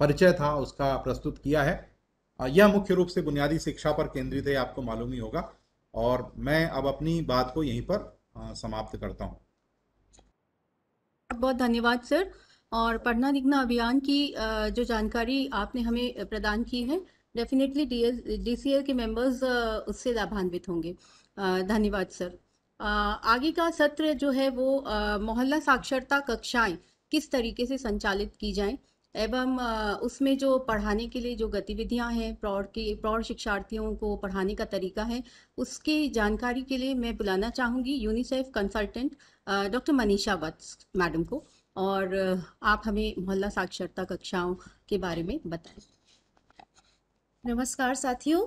परिचय था उसका प्रस्तुत किया है यह मुख्य रूप से बुनियादी शिक्षा पर केंद्रित है आपको मालूम ही होगा और मैं अब अपनी बात को यहीं पर समाप्त करता हूँ बहुत धन्यवाद सर और पढ़ना लिखना अभियान की जो जानकारी आपने हमें प्रदान की है डेफिनेटली डी सी के मेंबर्स उससे लाभान्वित होंगे धन्यवाद सर आगे का सत्र जो है वो मोहल्ला साक्षरता कक्षाएं किस तरीके से संचालित की जाएं एवं उसमें जो पढ़ाने के लिए जो गतिविधियां हैं प्रौढ़ की प्रौढ़ शिक्षार्थियों को पढ़ाने का तरीका है उसकी जानकारी के लिए मैं बुलाना चाहूँगी UNICEF consultant doctor Manisha Vats madam को और आप हमें मोहल्ला साक्षरता कक्षाओं के बारे में बताएं नमस्कार साथियों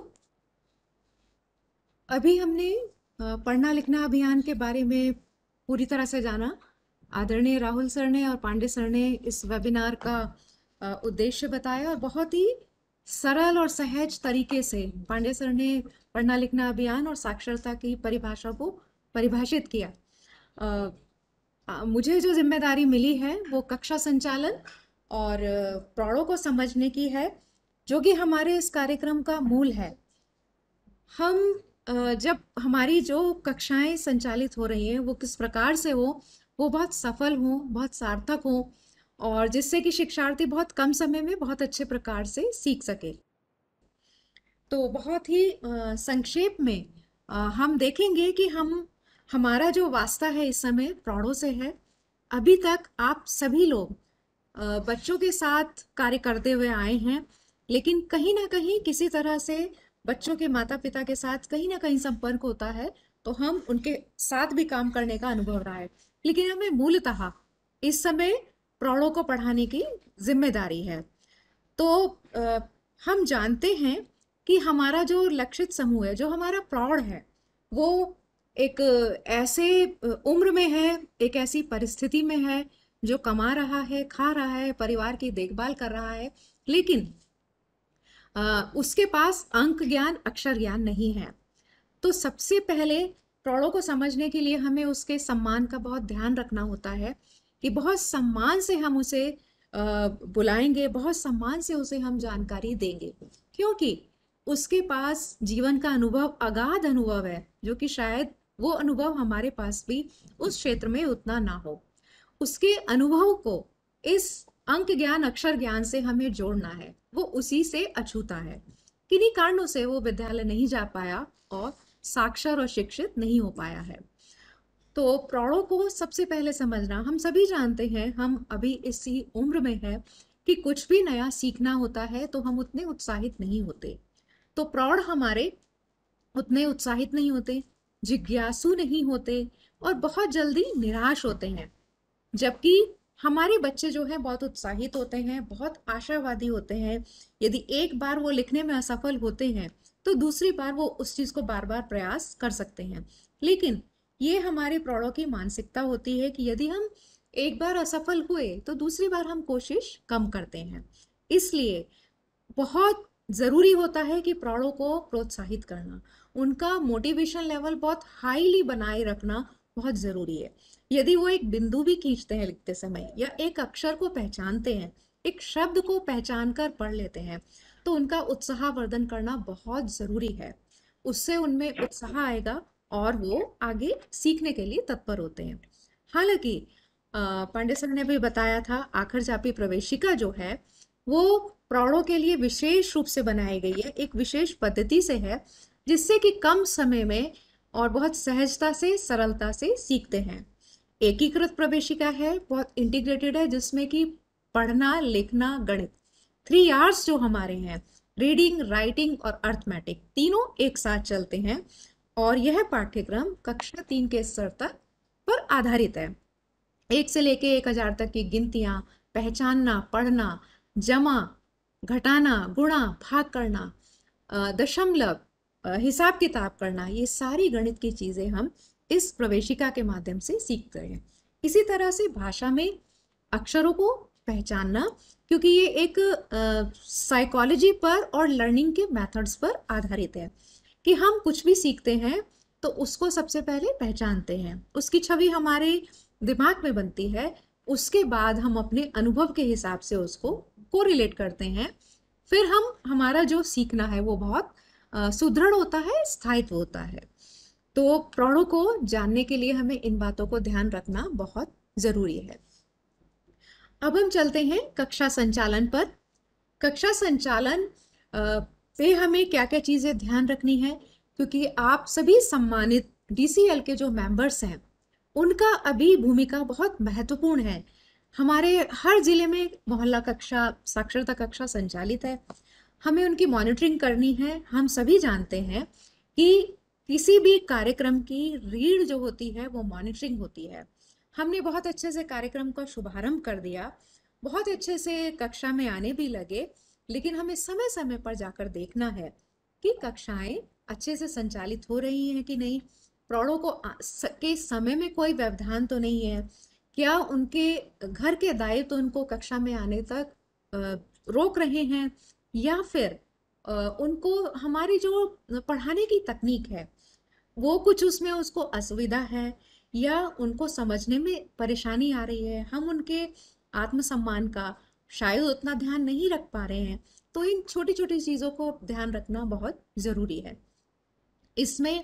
अभी हमने पढ़ना लिखना अभियान के बारे में पूरी तरह से जाना आदरणीय राहुल सर ने और पांडे सर ने इस वेबिनार का उद्देश्य बताया और बहुत ही सरल और सहज तरीके से पांडे सर ने पढ़ना लिखना अभियान और साक्षरता की परिभाषा को परिभाषित किया आ, मुझे जो जिम्मेदारी मिली है वो कक्षा संचालन और प्रौढ़ों को समझने की है जो कि हमारे इस कार्यक्रम का मूल है हम जब हमारी जो कक्षाएं संचालित हो रही हैं वो किस प्रकार से हो वो बहुत सफल हों बहुत सार्थक हों और जिससे कि शिक्षार्थी बहुत कम समय में बहुत अच्छे प्रकार से सीख सके तो बहुत ही संक्षेप में हम देखेंगे कि हम हमारा जो वास्ता है इस समय प्रौढ़ों से है अभी तक आप सभी लोग बच्चों के साथ कार्य करते हुए आए हैं लेकिन कहीं ना कहीं किसी तरह से बच्चों के माता पिता के साथ कहीं ना कहीं संपर्क होता है तो हम उनके साथ भी काम करने का अनुभव रहा है लेकिन हमें मूलतः इस समय प्रौढ़ों को पढ़ाने की जिम्मेदारी है तो आ, हम जानते हैं कि हमारा जो लक्षित समूह है जो हमारा प्रौढ़ है वो एक ऐसे उम्र में है एक ऐसी परिस्थिति में है जो कमा रहा है खा रहा है परिवार की देखभाल कर रहा है लेकिन आ, उसके पास अंक ज्ञान अक्षर ज्ञान नहीं है तो सबसे पहले प्रौढ़ों को समझने के लिए हमें उसके सम्मान का बहुत ध्यान रखना होता है कि बहुत सम्मान से हम उसे बुलाएंगे बहुत सम्मान से उसे हम जानकारी देंगे क्योंकि उसके पास जीवन का अनुभव अगाध अनुभव है जो कि शायद वो अनुभव हमारे पास भी उस क्षेत्र में उतना ना हो उसके अनुभव को इस अंक ज्ञान अक्षर ज्ञान से हमें जोड़ना है वो उसी से अछूता है किन्हीं कारणों से वो विद्यालय नहीं जा पाया और साक्षर और शिक्षित नहीं हो पाया है तो प्रौढ़ों को सबसे पहले समझना हम सभी जानते हैं हम अभी इसी उम्र में है कि कुछ भी नया सीखना होता है तो हम उतने उत्साहित नहीं होते तो प्रौढ़ हमारे उतने उत्साहित नहीं होते जिज्ञासु नहीं होते और बहुत जल्दी निराश होते हैं जबकि हमारे बच्चे जो हैं बहुत उत्साहित होते हैं बहुत आशावादी होते हैं यदि एक बार वो लिखने में असफल होते हैं तो दूसरी बार वो उस चीज़ को बार बार प्रयास कर सकते हैं लेकिन ये हमारे प्रौढ़ों की मानसिकता होती है कि यदि हम एक बार असफल हुए तो दूसरी बार हम कोशिश कम करते हैं इसलिए बहुत ज़रूरी होता है कि प्रौढ़ों को प्रोत्साहित करना उनका मोटिवेशन लेवल बहुत हाईली बनाए रखना बहुत ज़रूरी है यदि वो एक बिंदु भी खींचते हैं लिखते समय या एक अक्षर को पहचानते हैं एक शब्द को पहचान कर पढ़ लेते हैं तो उनका उत्साहवर्धन करना बहुत ज़रूरी है उससे उनमें उत्साह आएगा और वो आगे सीखने के लिए तत्पर होते हैं हालांकि पांडे सर ने भी बताया था आखिर जापी प्रवेशिका जो है वो प्रौढ़ों के लिए विशेष रूप से बनाई गई है एक विशेष पद्धति से है जिससे कि कम समय में और बहुत सहजता से सरलता से सीखते हैं एकीकृत प्रवेशिका है बहुत इंटीग्रेटेड है जिसमें कि पढ़ना लिखना गणित थ्री आर्स जो हमारे हैं रीडिंग राइटिंग और अर्थमेटिक तीनों एक साथ चलते हैं और यह पाठ्यक्रम कक्षा तीन के स्तर तक पर आधारित है एक से लेके एक हजार तक की गिनतियाँ पहचानना पढ़ना जमा घटाना गुणा भाग करना दशमलव हिसाब किताब करना ये सारी गणित की चीज़ें हम इस प्रवेशिका के माध्यम से सीखते हैं इसी तरह से भाषा में अक्षरों को पहचानना क्योंकि ये एक साइकोलॉजी पर और लर्निंग के मेथड्स पर आधारित है कि हम कुछ भी सीखते हैं तो उसको सबसे पहले पहचानते हैं उसकी छवि हमारे दिमाग में बनती है उसके बाद हम अपने अनुभव के हिसाब से उसको कोरिलेट करते हैं फिर हम हमारा जो सीखना है वो बहुत सुदृढ़ होता है स्थायित्व होता है तो प्राणों को जानने के लिए हमें इन बातों को ध्यान रखना बहुत ज़रूरी है अब हम चलते हैं कक्षा संचालन पर कक्षा संचालन पे हमें क्या क्या चीज़ें ध्यान रखनी है क्योंकि आप सभी सम्मानित डीसीएल के जो मेंबर्स हैं उनका अभी भूमिका बहुत महत्वपूर्ण है हमारे हर जिले में मोहल्ला कक्षा साक्षरता कक्षा संचालित है हमें उनकी मॉनिटरिंग करनी है हम सभी जानते हैं कि किसी भी कार्यक्रम की रीढ़ जो होती है वो मॉनिटरिंग होती है हमने बहुत अच्छे से कार्यक्रम का शुभारंभ कर दिया बहुत अच्छे से कक्षा में आने भी लगे लेकिन हमें समय समय पर जाकर देखना है कि कक्षाएं अच्छे से संचालित हो रही हैं कि नहीं प्रौढ़ों को के समय में कोई व्यवधान तो नहीं है क्या उनके घर के दायित्व तो उनको कक्षा में आने तक रोक रहे हैं या फिर उनको हमारी जो पढ़ाने की तकनीक है वो कुछ उसमें उसको असुविधा है या उनको समझने में परेशानी आ रही है हम उनके आत्मसम्मान का शायद उतना ध्यान नहीं रख पा रहे हैं तो इन छोटी छोटी चीज़ों को ध्यान रखना बहुत ज़रूरी है इसमें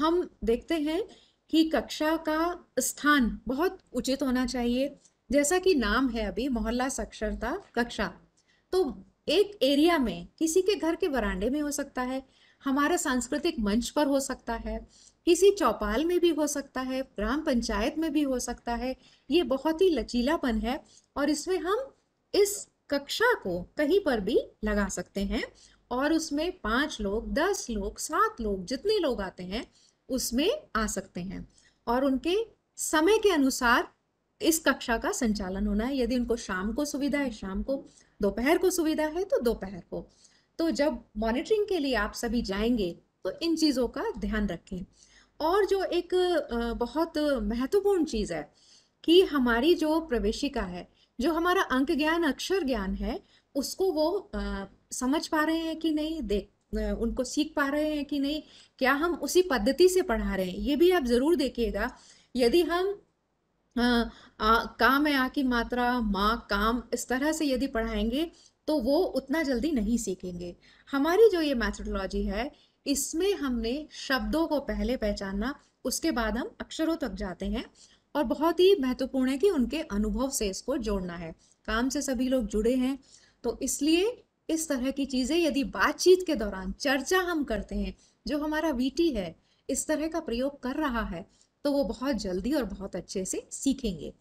हम देखते हैं कि कक्षा का स्थान बहुत उचित होना चाहिए जैसा कि नाम है अभी मोहल्ला साक्षरता कक्षा तो एक एरिया में किसी के घर के बरांडे में हो सकता है हमारे सांस्कृतिक मंच पर हो सकता है किसी चौपाल में भी हो सकता है ग्राम पंचायत में भी हो सकता है ये बहुत ही लचीलापन है और इसमें हम इस कक्षा को कहीं पर भी लगा सकते हैं और उसमें पाँच लोग दस लोग सात लोग जितने लोग आते हैं उसमें आ सकते हैं और उनके समय के अनुसार इस कक्षा का संचालन होना है यदि उनको शाम को सुविधा है शाम को दोपहर को सुविधा है तो दोपहर को तो जब मॉनिटरिंग के लिए आप सभी जाएंगे तो इन चीज़ों का ध्यान रखें और जो एक बहुत महत्वपूर्ण चीज़ है कि हमारी जो प्रवेशिका है जो हमारा अंक ज्ञान अक्षर ज्ञान है उसको वो आ, समझ पा रहे हैं कि नहीं देख उनको सीख पा रहे हैं कि नहीं क्या हम उसी पद्धति से पढ़ा रहे हैं ये भी आप ज़रूर देखिएगा यदि हम आ, हाँ, आ, काम या की मात्रा माँ काम इस तरह से यदि पढ़ाएंगे तो वो उतना जल्दी नहीं सीखेंगे हमारी जो ये मैथडोलॉजी है इसमें हमने शब्दों को पहले पहचानना उसके बाद हम अक्षरों तक जाते हैं और बहुत ही महत्वपूर्ण है कि उनके अनुभव से इसको जोड़ना है काम से सभी लोग जुड़े हैं तो इसलिए इस तरह की चीज़ें यदि बातचीत के दौरान चर्चा हम करते हैं जो हमारा वीटी है इस तरह का प्रयोग कर रहा है तो वो बहुत जल्दी और बहुत अच्छे से सीखेंगे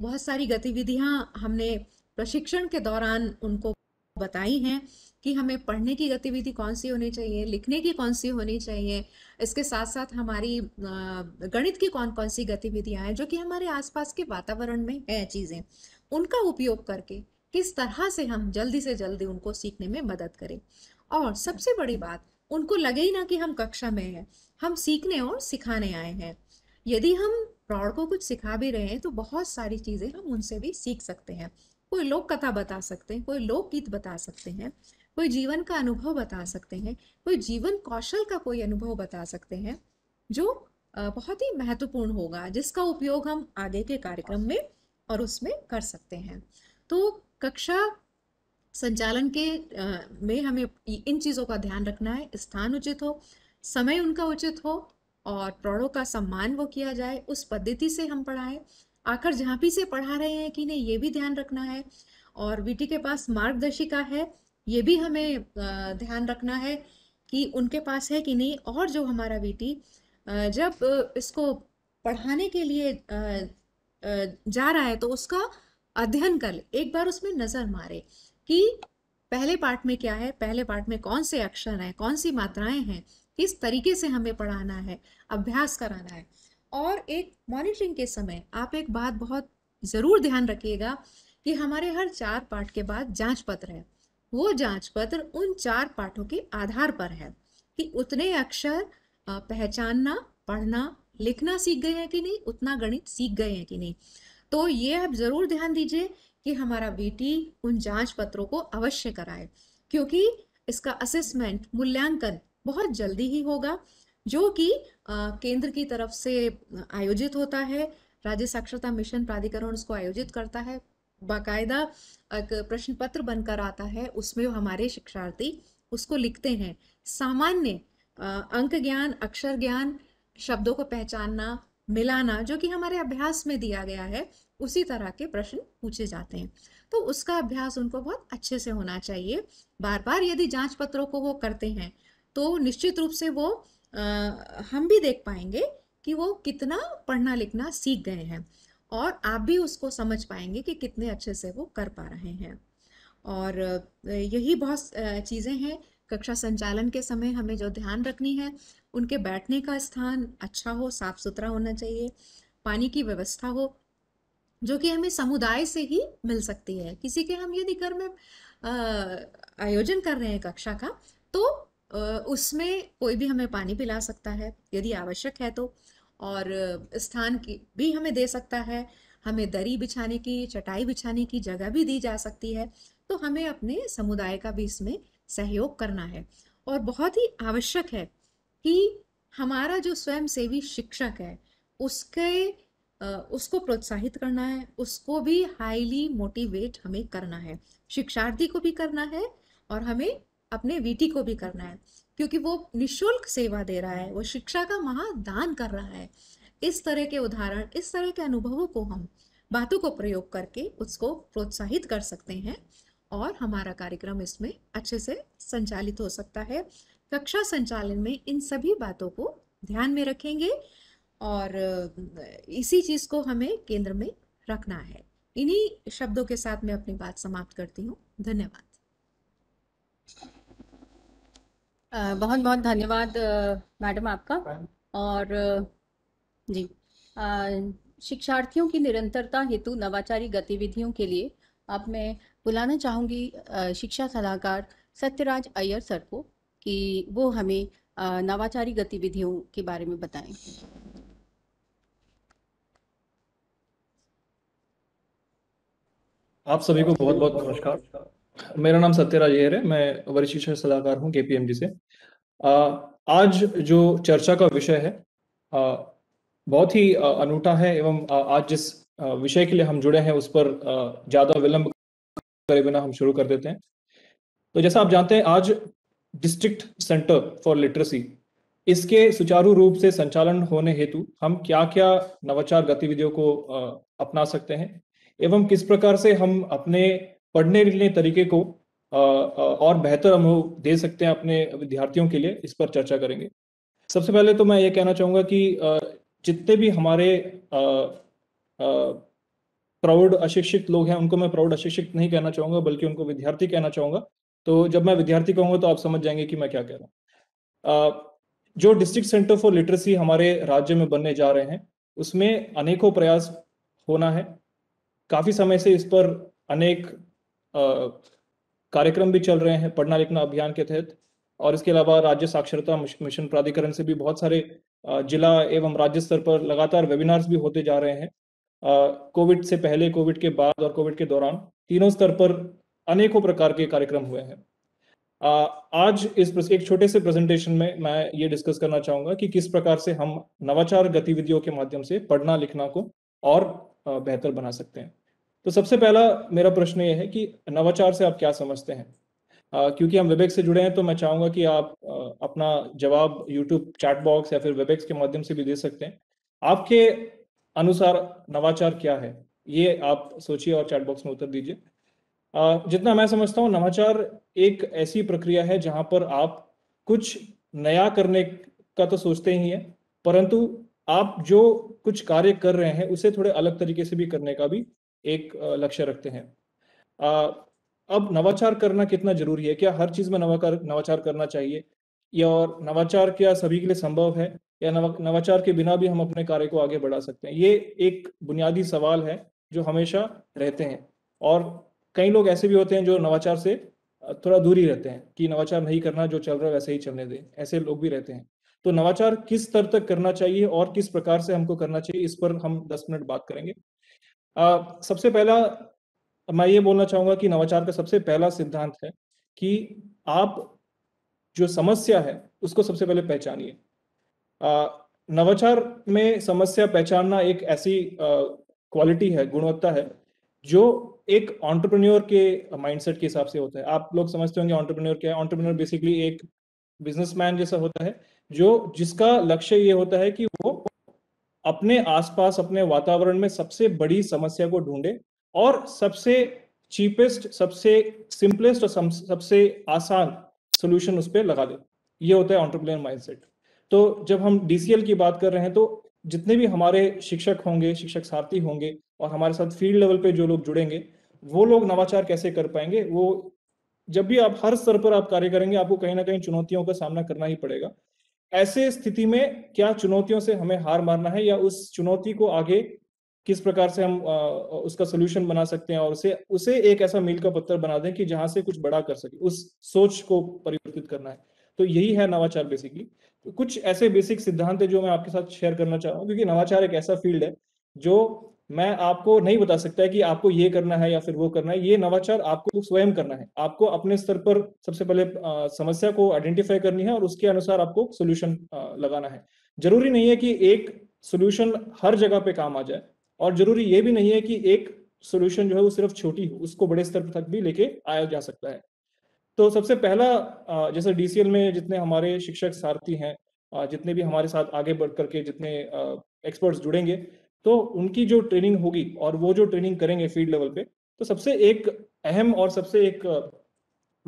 बहुत सारी गतिविधियाँ हमने प्रशिक्षण के दौरान उनको बताई हैं कि हमें पढ़ने की गतिविधि कौन सी होनी चाहिए लिखने की कौन सी होनी चाहिए इसके साथ साथ हमारी गणित की कौन कौन सी गतिविधियाँ हैं जो कि हमारे आसपास के वातावरण में है चीज़ें उनका उपयोग करके किस तरह से हम जल्दी से जल्दी उनको सीखने में मदद करें और सबसे बड़ी बात उनको लगे ही ना कि हम कक्षा में हैं हम सीखने और सिखाने आए हैं यदि हम प्रौढ़ को कुछ सिखा भी रहे हैं तो बहुत सारी चीज़ें हम उनसे भी सीख सकते हैं कोई लोक कथा बता सकते हैं कोई लोकगीत बता सकते हैं कोई जीवन का अनुभव बता सकते हैं कोई जीवन कौशल का कोई अनुभव बता सकते हैं जो बहुत ही महत्वपूर्ण होगा जिसका उपयोग हम आगे के कार्यक्रम में और उसमें कर सकते हैं तो कक्षा संचालन के में हमें इन चीज़ों का ध्यान रखना है स्थान उचित हो समय उनका उचित हो और प्रौढ़ों का सम्मान वो किया जाए उस पद्धति से हम पढ़ाएं आखिर जहाँ भी से पढ़ा रहे हैं कि नहीं ये भी ध्यान रखना है और वीटी के पास मार्गदर्शिका है ये भी हमें ध्यान रखना है कि उनके पास है कि नहीं और जो हमारा बेटी जब इसको पढ़ाने के लिए जा रहा है तो उसका अध्ययन कर ले एक बार उसमें नज़र मारे कि पहले पार्ट में क्या है पहले पार्ट में कौन से अक्षर हैं कौन सी मात्राएं हैं किस तरीके से हमें पढ़ाना है अभ्यास कराना है और एक मॉनिटरिंग के समय आप एक बात बहुत ज़रूर ध्यान रखिएगा कि हमारे हर चार पाठ के बाद जांच पत्र है वो जांच पत्र उन चार पाठों के आधार पर है कि उतने अक्षर पहचानना पढ़ना लिखना सीख गए हैं कि नहीं उतना गणित सीख गए हैं कि नहीं तो ये आप ज़रूर ध्यान दीजिए कि हमारा बेटी उन जांच पत्रों को अवश्य कराए क्योंकि इसका असेसमेंट मूल्यांकन बहुत जल्दी ही होगा जो कि केंद्र की तरफ से आयोजित होता है राज्य साक्षरता मिशन प्राधिकरण उसको आयोजित करता है बाकायदा एक प्रश्न पत्र बनकर आता है उसमें हमारे शिक्षार्थी उसको लिखते हैं सामान्य अंक ज्ञान अक्षर ज्ञान शब्दों को पहचानना मिलाना जो कि हमारे अभ्यास में दिया गया है उसी तरह के प्रश्न पूछे जाते हैं तो उसका अभ्यास उनको बहुत अच्छे से होना चाहिए बार बार यदि जांच पत्रों को वो करते हैं तो निश्चित रूप से वो आ, हम भी देख पाएंगे कि वो कितना पढ़ना लिखना सीख गए हैं और आप भी उसको समझ पाएंगे कि कितने अच्छे से वो कर पा रहे हैं और यही बहुत चीज़ें हैं कक्षा संचालन के समय हमें जो ध्यान रखनी है उनके बैठने का स्थान अच्छा हो साफ सुथरा होना चाहिए पानी की व्यवस्था हो जो कि हमें समुदाय से ही मिल सकती है किसी के हम यदि घर में आयोजन कर रहे हैं कक्षा का तो उसमें कोई भी हमें पानी पिला सकता है यदि आवश्यक है तो और स्थान की भी हमें दे सकता है हमें दरी बिछाने की चटाई बिछाने की जगह भी दी जा सकती है तो हमें अपने समुदाय का भी इसमें सहयोग करना है और बहुत ही आवश्यक है कि हमारा जो स्वयंसेवी शिक्षक है उसके उसको प्रोत्साहित करना है उसको भी हाईली मोटिवेट हमें करना है शिक्षार्थी को भी करना है और हमें अपने वीटी को भी करना है क्योंकि वो निशुल्क सेवा दे रहा है वो शिक्षा का महादान कर रहा है इस तरह के उदाहरण इस तरह के अनुभवों को हम बातों को प्रयोग करके उसको प्रोत्साहित कर सकते हैं और हमारा कार्यक्रम इसमें अच्छे से संचालित हो सकता है कक्षा संचालन में इन सभी बातों को ध्यान में रखेंगे और इसी चीज़ को हमें केंद्र में रखना है इन्हीं शब्दों के साथ मैं अपनी बात समाप्त करती हूँ धन्यवाद बहुत बहुत धन्यवाद मैडम आपका और जी शिक्षार्थियों की निरंतरता हेतु नवाचारी गतिविधियों के लिए अब मैं बुलाना चाहूँगी शिक्षा सलाहकार सत्यराज अय्यर सर को कि वो हमें नवाचारी गतिविधियों के बारे में बताएं आप सभी को बहुत बहुत नमस्कार मेरा नाम सत्यराज अयर है मैं वरिष्ठ शिक्षा सलाहकार हूँ के से आ, आज जो चर्चा का विषय है आ, बहुत ही अनूठा है एवं आ, आज जिस विषय के लिए हम जुड़े हैं उस पर ज़्यादा विलंब करे बिना हम शुरू कर देते हैं तो जैसा आप जानते हैं आज डिस्ट्रिक्ट सेंटर फॉर लिटरेसी इसके सुचारू रूप से संचालन होने हेतु हम क्या क्या नवाचार गतिविधियों को अपना सकते हैं एवं किस प्रकार से हम अपने पढ़ने लिखने तरीके को और बेहतर अनुभव दे सकते हैं अपने विद्यार्थियों के लिए इस पर चर्चा करेंगे सबसे पहले तो मैं ये कहना चाहूँगा कि जितने भी हमारे प्रौढ़ अशिक्षित लोग हैं उनको मैं प्रौढ़ अशिक्षित नहीं कहना चाहूँगा बल्कि उनको विद्यार्थी कहना चाहूँगा तो जब मैं विद्यार्थी कहूँगा तो आप समझ जाएंगे कि मैं क्या कह रहा हूँ जो डिस्ट्रिक्ट सेंटर फॉर लिटरेसी हमारे राज्य में बनने जा रहे हैं उसमें अनेकों प्रयास होना है काफ़ी समय से इस पर अनेक कार्यक्रम भी चल रहे हैं पढ़ना लिखना अभियान के तहत और इसके अलावा राज्य साक्षरता मिशन प्राधिकरण से भी बहुत सारे जिला एवं राज्य स्तर पर लगातार वेबिनार्स भी होते जा रहे हैं कोविड से पहले कोविड के बाद और कोविड के दौरान तीनों स्तर पर अनेकों प्रकार के कार्यक्रम हुए हैं आज इस एक छोटे से प्रेजेंटेशन में मैं ये डिस्कस करना चाहूंगा कि किस प्रकार से हम नवाचार गतिविधियों के माध्यम से पढ़ना लिखना को और बेहतर बना सकते हैं तो सबसे पहला मेरा प्रश्न ये है कि नवाचार से आप क्या समझते हैं आ, क्योंकि हम वेबेक्स से जुड़े हैं तो मैं चाहूंगा कि आप आ, अपना जवाब यूट्यूब चैट बॉक्स या फिर वेबेक्स के माध्यम से भी दे सकते हैं आपके अनुसार नवाचार क्या है ये आप सोचिए और चैट बॉक्स में उत्तर दीजिए जितना मैं समझता हूँ नवाचार एक ऐसी प्रक्रिया है जहां पर आप कुछ नया करने का तो सोचते ही है परंतु आप जो कुछ कार्य कर रहे हैं उसे थोड़े अलग तरीके से भी करने का भी एक लक्ष्य रखते हैं अब नवाचार करना कितना जरूरी है क्या हर चीज में नवाचार नवाचार करना चाहिए या और नवाचार क्या सभी के लिए संभव है या नवा, नवाचार के बिना भी हम अपने कार्य को आगे बढ़ा सकते हैं ये एक बुनियादी सवाल है जो हमेशा रहते हैं और कई लोग ऐसे भी होते हैं जो नवाचार से थोड़ा दूर ही रहते हैं कि नवाचार नहीं करना जो चल रहा है वैसे ही चलने दें ऐसे लोग भी रहते हैं तो नवाचार किस स्तर तक करना चाहिए और किस प्रकार से हमको करना चाहिए इस पर हम 10 मिनट बात करेंगे सबसे पहला मैं ये बोलना चाहूंगा कि नवाचार का सबसे पहला सिद्धांत है कि आप जो समस्या है उसको सबसे पहले पहचानिए नवाचार में समस्या पहचानना एक ऐसी क्वालिटी है गुणवत्ता है जो एक ऑन्टरप्रन्योर के माइंडसेट के हिसाब से होता है आप लोग समझते होंगे ऑन्टरप्रन्योर क्या है ऑन्टरप्रन्योर बेसिकली एक बिजनेसमैन जैसा होता है जो जिसका लक्ष्य ये होता है कि वो अपने आसपास अपने वातावरण में सबसे बड़ी समस्या को ढूंढे और सबसे चीपेस्ट सबसे सिंपलेस्ट और सबसे आसान सोल्यूशन उस पर लगा दे ये होता है ऑन्टरप्रेनर माइंड तो जब हम डीसीएल की बात कर रहे हैं तो जितने भी हमारे शिक्षक होंगे शिक्षक सारथी होंगे और हमारे साथ फील्ड लेवल पे जो लोग जुड़ेंगे वो लोग नवाचार कैसे कर पाएंगे वो जब भी आप हर स्तर पर आप कार्य करेंगे आपको कहीं ना कहीं चुनौतियों का सामना करना ही पड़ेगा ऐसे स्थिति में क्या चुनौतियों से हमें हार मारना है या उस चुनौती को आगे किस प्रकार से हम आ, उसका सोल्यूशन बना सकते हैं और उसे उसे एक ऐसा मील का पत्थर बना दें कि जहां से कुछ बड़ा कर सके उस सोच को परिवर्तित करना है तो यही है नवाचार बेसिकली तो कुछ ऐसे बेसिक सिद्धांत है जो मैं आपके साथ शेयर करना चाह रहा हूँ क्योंकि नवाचार एक ऐसा फील्ड है जो मैं आपको नहीं बता सकता है कि आपको ये करना है या फिर वो करना है ये नवाचार आपको स्वयं करना है आपको अपने स्तर पर सबसे पहले समस्या को आइडेंटिफाई करनी है और उसके अनुसार आपको सोल्यूशन लगाना है जरूरी नहीं है कि एक सोल्यूशन हर जगह पे काम आ जाए और जरूरी ये भी नहीं है कि एक सोल्यूशन जो है वो सिर्फ छोटी हो उसको बड़े स्तर तक भी लेके आया जा सकता है तो सबसे पहला जैसे डीसीएल में जितने हमारे शिक्षक सारथी हैं जितने भी हमारे साथ आगे बढ़ करके जितने एक्सपर्ट्स जुड़ेंगे तो उनकी जो ट्रेनिंग होगी और वो जो ट्रेनिंग करेंगे फील्ड लेवल पे तो सबसे एक अहम और सबसे एक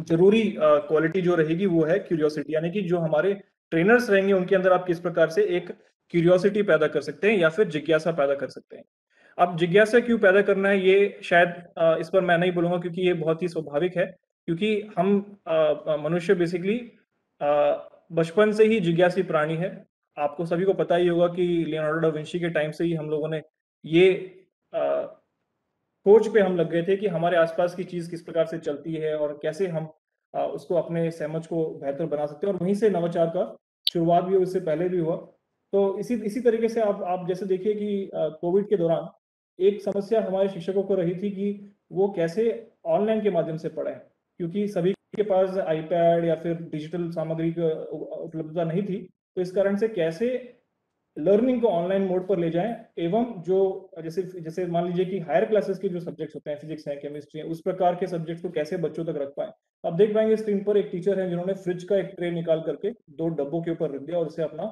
जरूरी क्वालिटी जो रहेगी वो है क्यूरियोसिटी यानी कि जो हमारे ट्रेनर्स रहेंगे उनके अंदर आप किस प्रकार से एक क्यूरियोसिटी पैदा कर सकते हैं या फिर जिज्ञासा पैदा कर सकते हैं अब जिज्ञासा क्यों पैदा करना है ये शायद इस पर मैं नहीं बोलूंगा क्योंकि ये बहुत ही स्वाभाविक है क्योंकि हम मनुष्य बेसिकली बचपन से ही जिज्ञासी प्राणी है आपको सभी को पता ही होगा कि लियोनार्डो डाविंची के टाइम से ही हम लोगों ने ये खोज पे हम लग गए थे कि हमारे आसपास की चीज किस प्रकार से चलती है और कैसे हम आ, उसको अपने सहमज को बेहतर बना सकते हैं और वहीं से नवाचार का शुरुआत भी उससे पहले भी हुआ तो इसी इसी तरीके से आप आप जैसे देखिए कि कोविड के दौरान एक समस्या हमारे शिक्षकों को रही थी कि वो कैसे ऑनलाइन के माध्यम से पढ़े क्योंकि सभी के पास आईपैड या फिर डिजिटल सामग्री की उपलब्धता नहीं थी तो इस कारण से कैसे लर्निंग को ऑनलाइन मोड पर ले जाएं एवं जो जैसे जैसे मान लीजिए कि हायर क्लासेस के जो सब्जेक्ट्स होते हैं फिजिक्स हैं केमिस्ट्री है उस प्रकार के सब्जेक्ट्स को कैसे बच्चों तक रख पाए आप देख पाएंगे स्क्रीन पर एक टीचर है जिन्होंने फ्रिज का एक ट्रे निकाल करके दो डब्बों के ऊपर रख दिया और उसे अपना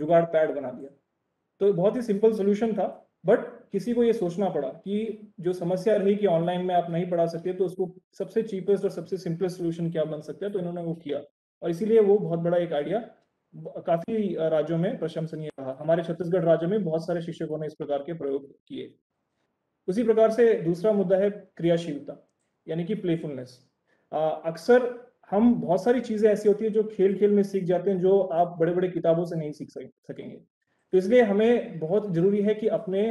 जुगाड़ पैड बना दिया तो बहुत ही सिंपल सोल्यूशन था बट किसी को ये सोचना पड़ा कि जो समस्या रही कि ऑनलाइन में आप नहीं पढ़ा सकते तो उसको सबसे चीपेस्ट और सबसे सिंपलेस्ट सोल्यूशन क्या बन सकता है तो इन्होंने वो किया और इसीलिए वो बहुत बड़ा एक आइडिया काफी राज्यों में प्रशंसनीय रहा हमारे छत्तीसगढ़ राज्य में बहुत सारे शिक्षकों ने इस प्रकार के प्रयोग किए उसी प्रकार से दूसरा मुद्दा है क्रियाशीलता यानी कि प्लेफुलनेस अक्सर हम बहुत सारी चीजें ऐसी होती है जो खेल खेल में सीख जाते हैं जो आप बड़े बड़े किताबों से नहीं सीख सकेंगे तो इसलिए हमें बहुत जरूरी है कि अपने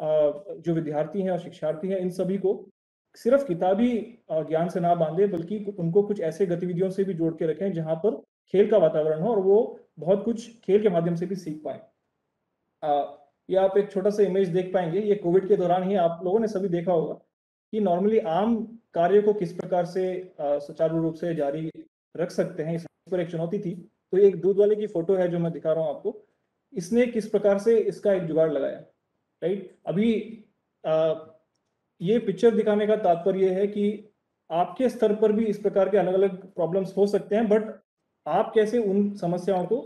जो विद्यार्थी हैं और शिक्षार्थी हैं इन सभी को सिर्फ किताबी ज्ञान से ना बांधे बल्कि उनको कुछ ऐसे गतिविधियों से भी जोड़ के रखें जहां पर खेल का वातावरण हो और वो बहुत कुछ खेल के माध्यम से भी सीख पाए ये आप एक छोटा सा इमेज देख पाएंगे ये कोविड के दौरान ही आप लोगों ने सभी देखा होगा कि नॉर्मली आम कार्य को किस प्रकार से सुचारू रूप से जारी रख सकते हैं इस पर एक चुनौती थी तो एक दूध वाले की फोटो है जो मैं दिखा रहा हूँ आपको इसने किस प्रकार से इसका एक जुगाड़ लगाया राइट अभी आ, ये पिक्चर दिखाने का तात्पर्य है कि आपके स्तर पर भी इस प्रकार के अलग अलग प्रॉब्लम्स हो सकते हैं बट आप कैसे उन समस्याओं को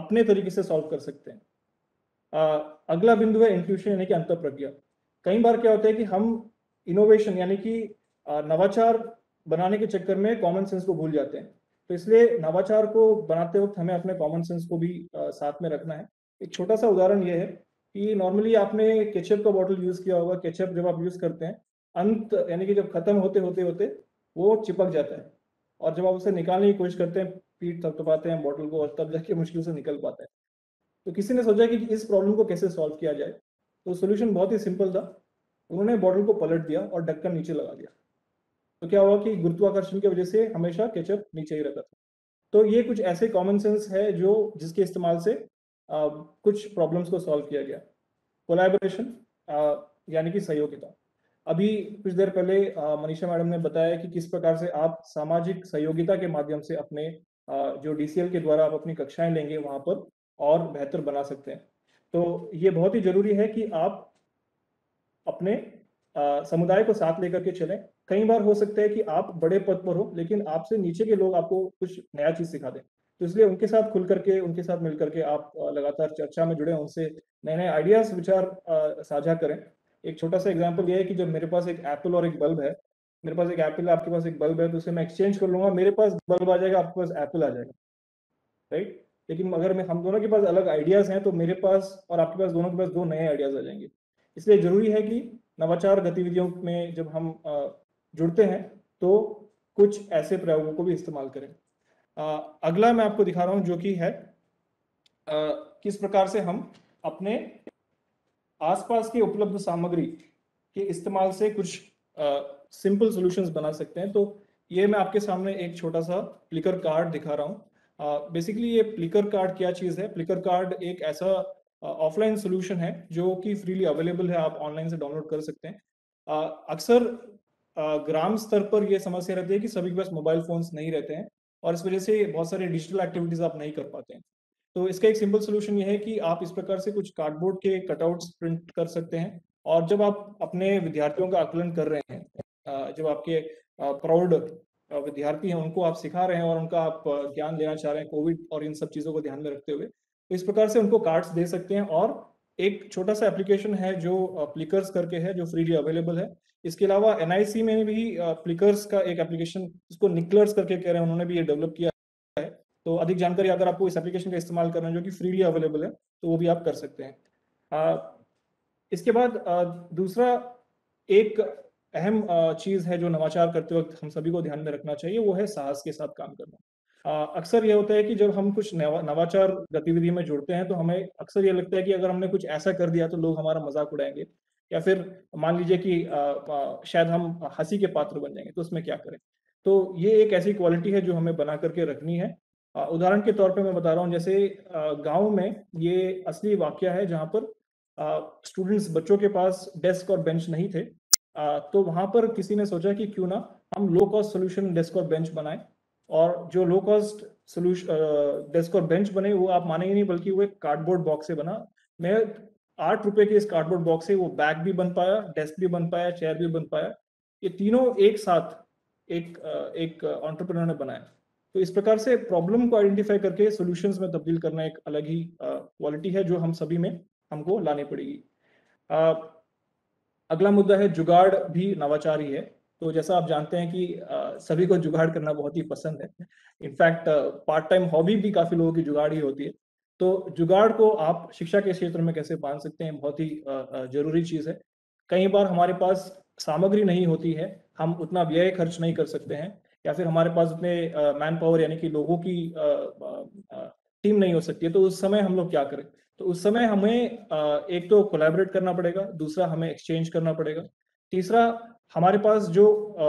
अपने तरीके से सॉल्व कर सकते हैं आ, अगला बिंदु है इंट्यूशन यानी कि अंत प्रज्ञा कई बार क्या होता है कि हम इनोवेशन यानी कि नवाचार बनाने के चक्कर में कॉमन सेंस को भूल जाते हैं तो इसलिए नवाचार को बनाते वक्त हमें अपने कॉमन सेंस को भी आ, साथ में रखना है एक छोटा सा उदाहरण यह है कि नॉर्मली आपने केचप का बॉटल यूज किया होगा केचप जब आप यूज करते हैं अंत यानी कि जब खत्म होते होते होते वो चिपक जाता है और जब आप उसे निकालने की कोशिश करते हैं पीठ थप थपाते तो हैं बॉटल को और तब जाके मुश्किल से निकल पाते हैं तो किसी ने सोचा कि इस प्रॉब्लम को कैसे सॉल्व किया जाए तो सोल्यूशन बहुत ही सिंपल था उन्होंने बॉटल को पलट दिया और ढक्कन नीचे लगा दिया तो क्या हुआ कि गुरुत्वाकर्षण की वजह से हमेशा केचअप नीचे ही रहता था तो ये कुछ ऐसे कॉमन सेंस है जो जिसके इस्तेमाल से आ, कुछ प्रॉब्लम्स को सॉल्व किया गया कोलैबोरेशन यानी कि सहयोगिता अभी कुछ देर पहले मनीषा मैडम ने बताया कि किस प्रकार से आप सामाजिक सहयोगिता के माध्यम से अपने जो डीसीएल के द्वारा आप अपनी कक्षाएं लेंगे वहां पर और बेहतर बना सकते हैं तो ये बहुत ही जरूरी है कि आप अपने समुदाय को साथ लेकर के चलें कई बार हो सकता है कि आप बड़े पद पर हो लेकिन आपसे नीचे के लोग आपको कुछ नया चीज सिखा दें तो इसलिए उनके साथ खुल करके उनके साथ मिल करके आप लगातार चर्चा में जुड़े उनसे नए नए आइडियाज विचार साझा करें एक छोटा सा एग्जाम्पल ये है कि जब मेरे पास एक एप्पल और एक बल्ब है मेरे पास एक एप्पल आपके पास एक बल्ब है तो उसे मैं एक्सचेंज कर लूंगा मेरे पास बल्ब आ जाएगा आपके पास एप्पल आ जाएगा राइट लेकिन अगर मैं हम दोनों के पास अलग आइडियाज़ हैं तो मेरे पास और आपके पास दोनों के पास दो नए आइडियाज़ आ जाएंगे इसलिए ज़रूरी है कि नवाचार गतिविधियों में जब हम जुड़ते हैं तो कुछ ऐसे प्रयोगों को भी इस्तेमाल करें अगला मैं आपको दिखा रहा हूं जो कि है किस प्रकार से हम अपने आसपास की उपलब्ध सामग्री के इस्तेमाल से कुछ सिंपल सॉल्यूशंस बना सकते हैं तो ये मैं आपके सामने एक छोटा सा प्लिकर कार्ड दिखा रहा हूँ बेसिकली ये प्लिकर कार्ड क्या चीज़ है प्लिकर कार्ड एक ऐसा ऑफलाइन सोल्यूशन है जो कि फ्रीली अवेलेबल है आप ऑनलाइन से डाउनलोड कर सकते हैं अक्सर ग्राम स्तर पर यह समस्या रहती है कि सभी के पास मोबाइल फोन्स नहीं रहते हैं और इस वजह से बहुत सारी डिजिटल एक्टिविटीज आप नहीं कर पाते हैं तो इसका एक सिंपल सोल्यूशन ये है कि आप इस प्रकार से कुछ कार्डबोर्ड के कटआउट्स प्रिंट कर सकते हैं और जब आप अपने विद्यार्थियों का आकलन कर रहे हैं जब आपके प्राउड विद्यार्थी हैं उनको आप सिखा रहे हैं और उनका आप ज्ञान लेना चाह रहे हैं कोविड और इन सब चीज़ों को ध्यान में रखते हुए तो इस प्रकार से उनको कार्ड्स दे सकते हैं और एक छोटा सा एप्लीकेशन है जो प्लिकर्स करके है जो फ्रीली अवेलेबल है इसके अलावा एनआईसी में भी प्लिकर्स का एक एप्लीकेशन इसको निकलर्स करके कह रहे हैं उन्होंने भी ये डेवलप किया तो अधिक जानकारी अगर आपको इस एप्लीकेशन का इस्तेमाल करना जो कि फ्रीली अवेलेबल है तो वो भी आप कर सकते हैं आ, इसके बाद आ, दूसरा एक अहम चीज़ है जो नवाचार करते वक्त हम सभी को ध्यान में रखना चाहिए वो है साहस के साथ काम करना अक्सर यह होता है कि जब हम कुछ नवाचार गतिविधि में जुड़ते हैं तो हमें अक्सर यह लगता है कि अगर हमने कुछ ऐसा कर दिया तो लोग हमारा मजाक उड़ाएंगे या फिर मान लीजिए कि शायद हम हंसी के पात्र बन जाएंगे तो उसमें क्या करें तो ये एक ऐसी क्वालिटी है जो हमें बना करके रखनी है उदाहरण के तौर पे मैं बता रहा हूँ जैसे गांव में ये असली वाक्य है जहाँ पर स्टूडेंट्स बच्चों के पास डेस्क और बेंच नहीं थे आ, तो वहाँ पर किसी ने सोचा कि क्यों ना हम लो कॉस्ट सोल्यूशन डेस्क और बेंच बनाएं और जो लो कॉस्ट सोल्यूशन डेस्क और बेंच बने वो आप मानेंगे नहीं बल्कि वो एक कार्डबोर्ड बॉक्स से बना मैं आठ रुपए के इस कार्डबोर्ड बॉक्स से वो बैग भी बन पाया डेस्क भी बन पाया चेयर भी बन पाया ये तीनों एक साथ एक एक ऑन्टरप्रनर ने बनाया तो इस प्रकार से प्रॉब्लम को आइडेंटिफाई करके सोल्यूशन में तब्दील करना एक अलग ही क्वालिटी है जो हम सभी में हमको लानी पड़ेगी अगला मुद्दा है जुगाड़ भी नवाचार ही है तो जैसा आप जानते हैं कि सभी को जुगाड़ करना बहुत ही पसंद है इनफैक्ट पार्ट टाइम हॉबी भी काफी लोगों की जुगाड़ ही होती है तो जुगाड़ को आप शिक्षा के क्षेत्र में कैसे बांध सकते हैं बहुत ही जरूरी चीज है कई बार हमारे पास सामग्री नहीं होती है हम उतना व्यय खर्च नहीं कर सकते हैं या फिर हमारे पास उतने मैन पावर यानी कि लोगों की टीम नहीं हो सकती है तो उस समय हम लोग क्या करें तो उस समय हमें एक तो कोलैबोरेट करना पड़ेगा दूसरा हमें एक्सचेंज करना पड़ेगा तीसरा हमारे पास जो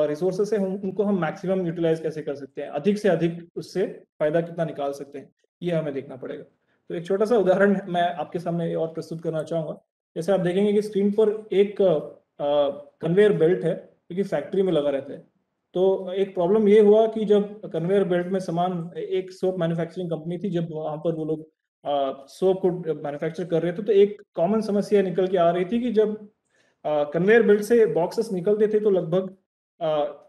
रिसोर्सेस है उनको हम मैक्सिमम यूटिलाइज कैसे कर सकते हैं अधिक से अधिक उससे फायदा कितना निकाल सकते हैं ये हमें देखना पड़ेगा तो एक छोटा सा उदाहरण मैं आपके सामने और प्रस्तुत करना चाहूंगा जैसे आप देखेंगे कि स्क्रीन पर एक कन्वेयर बेल्ट है जो कि फैक्ट्री में लगा रहता है तो एक प्रॉब्लम ये हुआ कि जब कन्वेयर बेल्ट में सामान एक सोप मैन्युफैक्चरिंग कंपनी थी जब वहाँ पर वो लोग सोप को मैन्युफैक्चर कर रहे थे तो एक कॉमन समस्या निकल के आ रही थी कि जब कन्वेयर बेल्ट से बॉक्सेस निकलते थे तो लगभग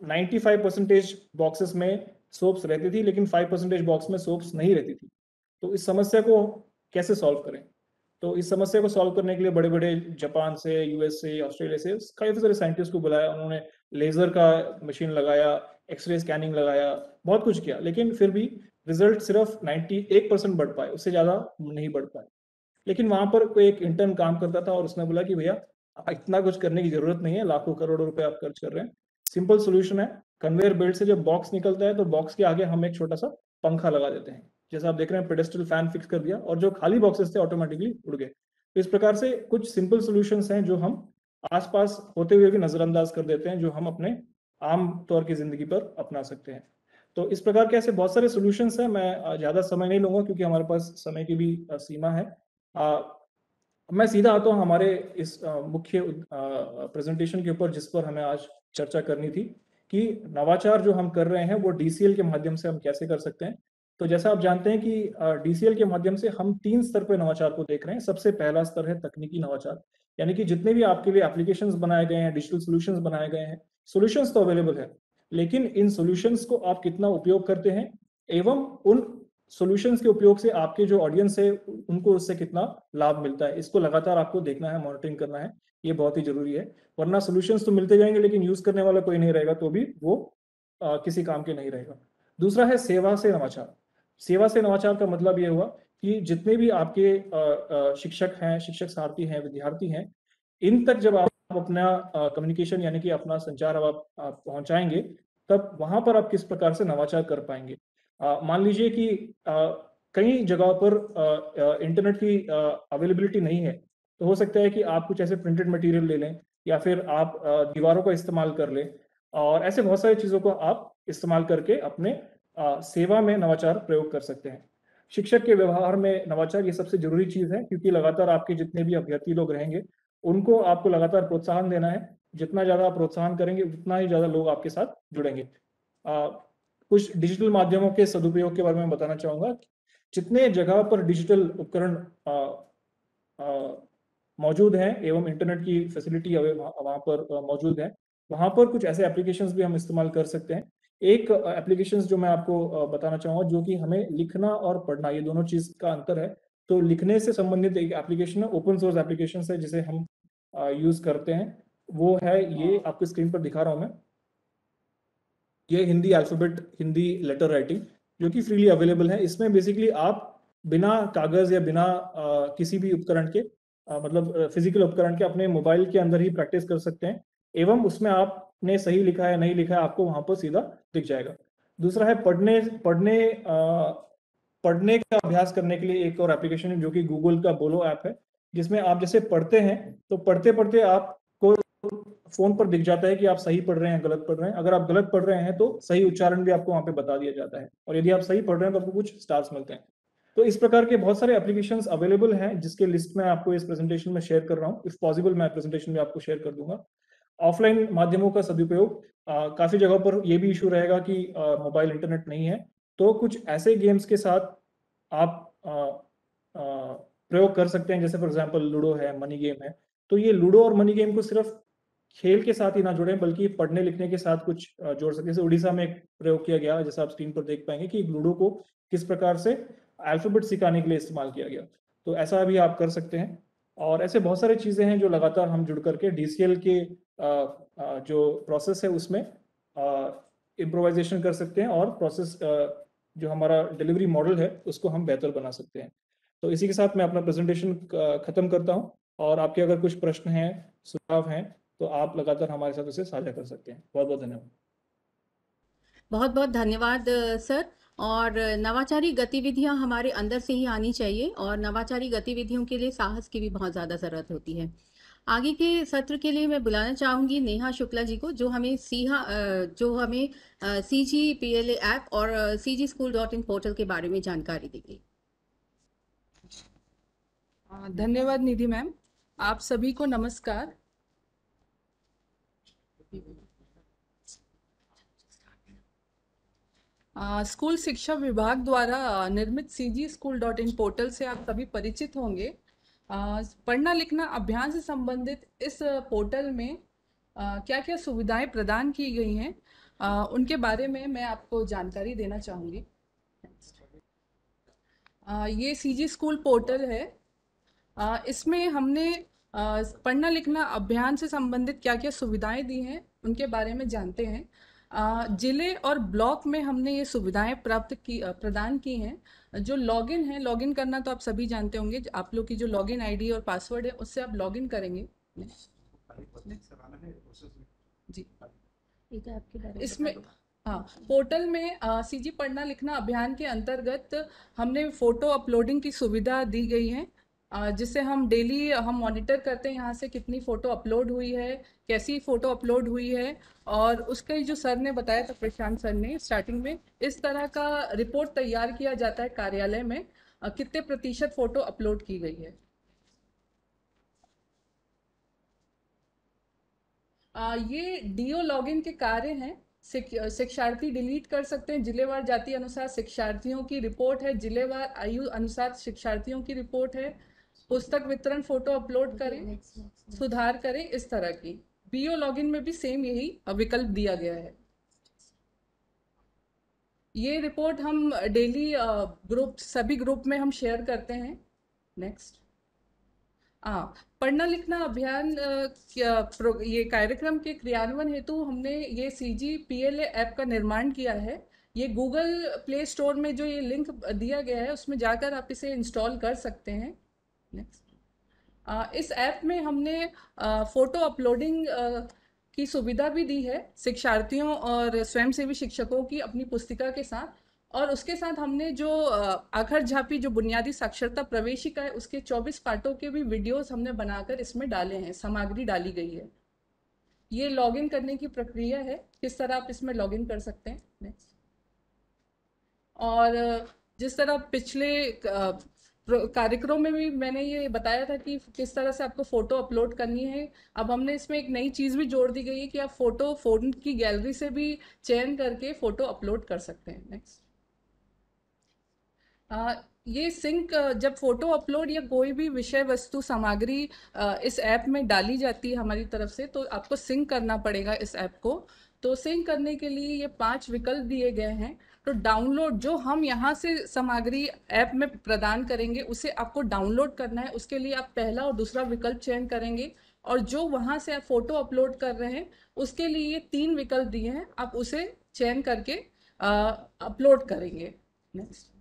नाइन्टी फाइव परसेंटेज बॉक्सेस में सोप्स रहती थी लेकिन फाइव परसेंटेज बॉक्स में सोप्स नहीं रहती थी तो इस समस्या को कैसे सॉल्व करें तो इस समस्या को सॉल्व करने के लिए बड़े बड़े जापान से यूएस से ऑस्ट्रेलिया से काफी सारे साइंटिस्ट को बुलाया उन्होंने लेजर का मशीन लगाया एक्सरे स्कैनिंग लगाया बहुत कुछ किया लेकिन फिर भी रिजल्ट सिर्फ 91 परसेंट बढ़ पाए उससे ज़्यादा नहीं बढ़ पाए लेकिन वहां पर कोई एक इंटर्न काम करता था और उसने बोला कि भैया इतना कुछ करने की जरूरत नहीं है लाखों करोड़ों रुपए आप खर्च कर रहे हैं सिंपल सोल्यूशन है कन्वेयर बेल्ट से जब बॉक्स निकलता है तो बॉक्स के आगे हम एक छोटा सा पंखा लगा देते हैं जैसा आप देख रहे हैं पेडेस्टल फैन फिक्स कर दिया और जो खाली बॉक्सेस थे ऑटोमेटिकली उड़ गए तो इस प्रकार से कुछ सिंपल सोल्यूशंस हैं जो हम आसपास होते हुए भी नजरअंदाज कर देते हैं जो हम अपने आम तौर की जिंदगी पर अपना सकते हैं तो इस प्रकार के ऐसे बहुत सारे सोल्यूशंस हैं मैं ज़्यादा समय नहीं लूंगा क्योंकि हमारे पास समय की भी सीमा है आ, मैं सीधा आता हूँ हमारे इस मुख्य प्रेजेंटेशन के ऊपर जिस पर हमें आज चर्चा करनी थी कि नवाचार जो हम कर रहे हैं वो डीसीएल के माध्यम से हम कैसे कर सकते हैं तो जैसा आप जानते हैं कि डीसीएल के माध्यम से हम तीन स्तर पर नवाचार को देख रहे हैं सबसे पहला स्तर है तकनीकी नवाचार यानी कि जितने भी आपके लिए एप्लीकेशंस बनाए गए हैं डिजिटल सॉल्यूशंस बनाए गए हैं सॉल्यूशंस तो अवेलेबल है लेकिन इन सॉल्यूशंस को आप कितना उपयोग करते हैं एवं उन सॉल्यूशंस के उपयोग से आपके जो ऑडियंस है उनको उससे कितना लाभ मिलता है इसको लगातार आपको देखना है मॉनिटरिंग करना है ये बहुत ही जरूरी है वरना सॉल्यूशंस तो मिलते जाएंगे लेकिन यूज करने वाला कोई नहीं रहेगा तो भी वो आ, किसी काम के नहीं रहेगा दूसरा है सेवा से नवाचार सेवा से नवाचार का मतलब ये हुआ कि जितने भी आपके शिक्षक हैं शिक्षक सारथी हैं विद्यार्थी हैं इन तक जब आप अपना कम्युनिकेशन यानी कि अपना संचार अब आप, पहुंचाएंगे तब वहां पर आप किस प्रकार से नवाचार कर पाएंगे मान लीजिए कि कई जगहों पर इंटरनेट की अवेलेबिलिटी नहीं है तो हो सकता है कि आप कुछ ऐसे प्रिंटेड मटेरियल ले लें या फिर आप दीवारों का इस्तेमाल कर लें और ऐसे बहुत सारी चीज़ों को आप इस्तेमाल करके अपने सेवा में नवाचार प्रयोग कर सकते हैं शिक्षक के व्यवहार में नवाचार ये सबसे जरूरी चीज है क्योंकि लगातार आपके जितने भी अभ्यर्थी लोग रहेंगे उनको आपको लगातार प्रोत्साहन देना है जितना ज्यादा आप प्रोत्साहन करेंगे उतना ही ज्यादा लोग आपके साथ जुड़ेंगे आ, कुछ डिजिटल माध्यमों के सदुपयोग के बारे में बताना चाहूंगा जितने जगह पर डिजिटल उपकरण मौजूद हैं एवं इंटरनेट की फैसिलिटी वहाँ पर मौजूद है वहाँ पर कुछ ऐसे एप्लीकेशंस भी हम इस्तेमाल कर सकते हैं एक एप्लीकेशन जो मैं आपको बताना चाहूंगा जो कि हमें लिखना और पढ़ना ये दोनों चीज का अंतर है तो लिखने से संबंधित एक एप्लीकेशन है ओपन सोर्स एप्लीकेशन है जिसे हम यूज करते हैं वो है ये हाँ। आपको स्क्रीन पर दिखा रहा हूं मैं ये Hindi alphabet Hindi letter writing जो कि फ्रीली अवेलेबल है इसमें बेसिकली आप बिना कागज या बिना आ, किसी भी उपकरण के आ, मतलब फिजिकल उपकरण के अपने मोबाइल के अंदर ही प्रैक्टिस कर सकते हैं एवं उसमें आप ने सही लिखा है नहीं लिखा है आपको वहां पर सीधा दिख जाएगा दूसरा है पढ़ने पढ़ने आ, पढ़ने का अभ्यास करने के लिए एक और एप्लीकेशन है जो कि गूगल का बोलो ऐप है जिसमें आप जैसे पढ़ते हैं तो पढ़ते पढ़ते आपको फोन पर दिख जाता है कि आप सही पढ़ रहे हैं गलत पढ़ रहे हैं अगर आप गलत पढ़ रहे हैं तो सही उच्चारण भी आपको वहां पे बता दिया जाता है और यदि आप सही पढ़ रहे हैं तो आपको कुछ स्टार्स मिलते हैं तो इस प्रकार के बहुत सारे एप्लीकेशन अवेलेबल हैं जिसके लिस्ट मैं आपको इस प्रेजेंटेशन में शेयर कर रहा हूँ इफ पॉसिबल मैं प्रेजेंटेशन में आपको शेयर कर दूंगा ऑफलाइन माध्यमों का सदुपयोग काफ़ी जगहों पर यह भी इशू रहेगा कि मोबाइल इंटरनेट नहीं है तो कुछ ऐसे गेम्स के साथ आप आ, आ, प्रयोग कर सकते हैं जैसे फॉर एग्जाम्पल लूडो है मनी गेम है तो ये लूडो और मनी गेम को सिर्फ खेल के साथ ही ना जोड़ें बल्कि पढ़ने लिखने के साथ कुछ जोड़ सकते जैसे उड़ीसा में एक प्रयोग किया गया जैसे आप स्क्रीन पर देख पाएंगे कि लूडो को किस प्रकार से अल्फाबेट सिखाने के लिए इस्तेमाल किया गया तो ऐसा भी आप कर सकते हैं और ऐसे बहुत सारे चीज़ें हैं जो लगातार हम जुड़ करके डी सी एल के जो प्रोसेस है उसमें इम्प्रोवाइजेशन कर सकते हैं और प्रोसेस जो हमारा डिलीवरी मॉडल है उसको हम बेहतर बना सकते हैं तो इसी के साथ मैं अपना प्रेजेंटेशन ख़त्म करता हूँ और आपके अगर कुछ प्रश्न हैं सुझाव हैं तो आप लगातार हमारे साथ उसे साझा कर सकते हैं बहुत बहुत धन्यवाद बहुत बहुत धन्यवाद सर और नवाचारी गतिविधियां हमारे अंदर से ही आनी चाहिए और नवाचारी गतिविधियों के लिए साहस की भी बहुत ज़्यादा ज़रूरत होती है आगे के सत्र के लिए मैं बुलाना चाहूँगी नेहा शुक्ला जी को जो हमें सीहा जो हमें C G P L app और C G school dot in portal के बारे में जानकारी देंगे धन्यवाद निधि मैम आप सभी को नमस्कार स्कूल शिक्षा विभाग द्वारा निर्मित C G school dot in portal से आप सभी परिचित होंगे पढ़ना लिखना अभियान से संबंधित इस पोर्टल में क्या क्या सुविधाएं प्रदान की गई हैं उनके बारे में मैं आपको जानकारी देना चाहूँगी ये सी जी स्कूल पोर्टल है इसमें हमने पढ़ना लिखना अभियान से संबंधित क्या क्या सुविधाएं दी हैं उनके बारे में जानते हैं जिले और ब्लॉक में हमने ये सुविधाएं प्राप्त की प्रदान की हैं जो लॉगिन है लॉगिन करना तो आप सभी जानते होंगे आप लोग की जो लॉगिन आईडी और पासवर्ड है उससे आप लॉगिन करेंगे जी तो इसमें हाँ पोर्टल में सीजी पढ़ना लिखना अभियान के अंतर्गत हमने फ़ोटो अपलोडिंग की सुविधा दी गई है जिसे हम डेली हम मॉनिटर करते हैं यहाँ से कितनी फ़ोटो अपलोड हुई है कैसी फ़ोटो अपलोड हुई है और उसके जो सर ने बताया था प्रशांत सर ने स्टार्टिंग में इस तरह का रिपोर्ट तैयार किया जाता है कार्यालय में कितने प्रतिशत फ़ोटो अपलोड की गई है ये डीओ लॉगिन के कार्य हैं शिक्षार्थी डिलीट कर सकते हैं जिलेवार जाति अनुसार शिक्षार्थियों की रिपोर्ट है जिलेवार आयु अनुसार शिक्षार्थियों की रिपोर्ट है पुस्तक वितरण फोटो अपलोड करें सुधार करें इस तरह की बीओ लॉगिन में भी सेम यही विकल्प दिया गया है ये रिपोर्ट हम डेली ग्रुप सभी ग्रुप में हम शेयर करते हैं नेक्स्ट हाँ पढ़ना लिखना अभियान ये कार्यक्रम के क्रियान्वयन हेतु हमने ये C G P L app का निर्माण किया है ये गूगल प्ले स्टोर में जो ये लिंक दिया गया है उसमें जाकर आप इसे इंस्टॉल कर सकते हैं नेक्स्ट uh, इस ऐप में हमने फ़ोटो uh, अपलोडिंग uh, की सुविधा भी दी है शिक्षार्थियों और स्वयंसेवी शिक्षकों की अपनी पुस्तिका के साथ और उसके साथ हमने जो आखर झापी जो बुनियादी साक्षरता प्रवेशिका है उसके 24 पार्टों के भी वीडियोस हमने बनाकर इसमें डाले हैं सामग्री डाली गई है ये लॉगिन करने की प्रक्रिया है किस तरह आप इसमें लॉगिन कर सकते हैं नेक्स्ट और जिस तरह पिछले कार्यक्रम में भी मैंने ये बताया था कि किस तरह से आपको फ़ोटो अपलोड करनी है अब हमने इसमें एक नई चीज़ भी जोड़ दी गई है कि आप फ़ोटो फ़ोन की गैलरी से भी चयन करके फ़ोटो अपलोड कर सकते हैं नेक्स्ट ये सिंक जब फोटो अपलोड या कोई भी विषय वस्तु सामग्री इस ऐप में डाली जाती है हमारी तरफ से तो आपको सिंक करना पड़ेगा इस ऐप को तो सिंक करने के लिए ये पांच विकल्प दिए गए हैं तो डाउनलोड जो हम यहाँ से सामग्री ऐप में प्रदान करेंगे उसे आपको डाउनलोड करना है उसके लिए आप पहला और दूसरा विकल्प चयन करेंगे और जो वहाँ से आप फोटो अपलोड कर रहे हैं उसके लिए ये तीन विकल्प दिए हैं आप उसे चयन करके अपलोड करेंगे नेक्स्ट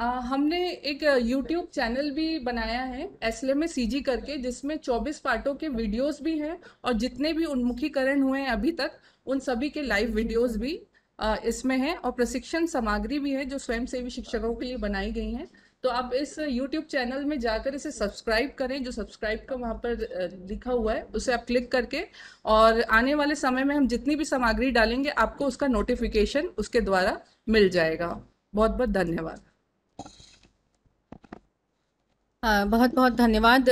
हमने एक YouTube चैनल भी बनाया है एसले में सीजी करके जिसमें 24 पार्टों के वीडियोस भी हैं और जितने भी उन्मुखीकरण हुए हैं अभी तक उन सभी के लाइव वीडियोस भी इसमें है और प्रशिक्षण सामग्री भी है जो स्वयंसेवी शिक्षकों के लिए बनाई गई हैं तो आप इस YouTube चैनल में जाकर इसे सब्सक्राइब करें जो सब्सक्राइब का वहाँ पर लिखा हुआ है उसे आप क्लिक करके और आने वाले समय में हम जितनी भी सामग्री डालेंगे आपको उसका नोटिफिकेशन उसके द्वारा मिल जाएगा बहुत बहुत धन्यवाद हाँ, बहुत बहुत धन्यवाद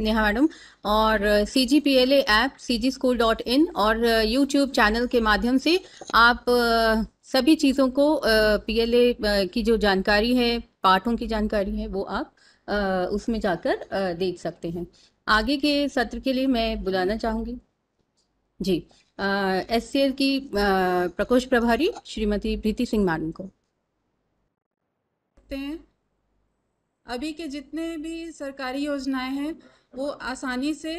नेहा मैडम और C G P L app C G school dot in और यूट्यूब चैनल के माध्यम से आप सभी चीज़ों को पी एल ए की जो जानकारी है पाठों की जानकारी है वो आप उसमें जाकर देख सकते हैं आगे के सत्र के लिए मैं बुलाना चाहूँगी जी एस सी एल की प्रकोष्ठ प्रभारी श्रीमती प्रीति सिंह मैडम को हैं अभी के जितने भी सरकारी योजनाएं हैं वो आसानी से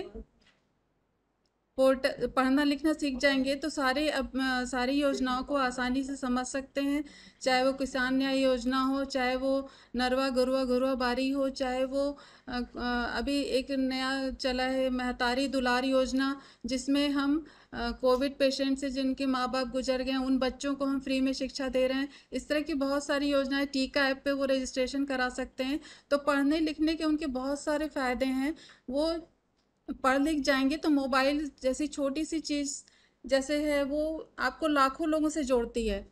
पोर्ट पढ़ना लिखना सीख जाएंगे तो सारे अब सारी योजनाओं को आसानी से समझ सकते हैं चाहे वो किसान न्याय योजना हो चाहे वो नरवा गुरुआ गुरुआ बारी हो चाहे वो अभी एक नया चला है महतारी दुलार योजना जिसमें हम कोविड पेशेंट से जिनके माँ बाप गुजर गए हैं उन बच्चों को हम फ्री में शिक्षा दे रहे हैं इस तरह की बहुत सारी योजनाएं टीका ऐप पे वो रजिस्ट्रेशन करा सकते हैं तो पढ़ने लिखने के उनके बहुत सारे फ़ायदे हैं वो पढ़ लिख जाएंगे तो मोबाइल जैसी छोटी सी चीज़ जैसे है वो आपको लाखों लोगों से जोड़ती है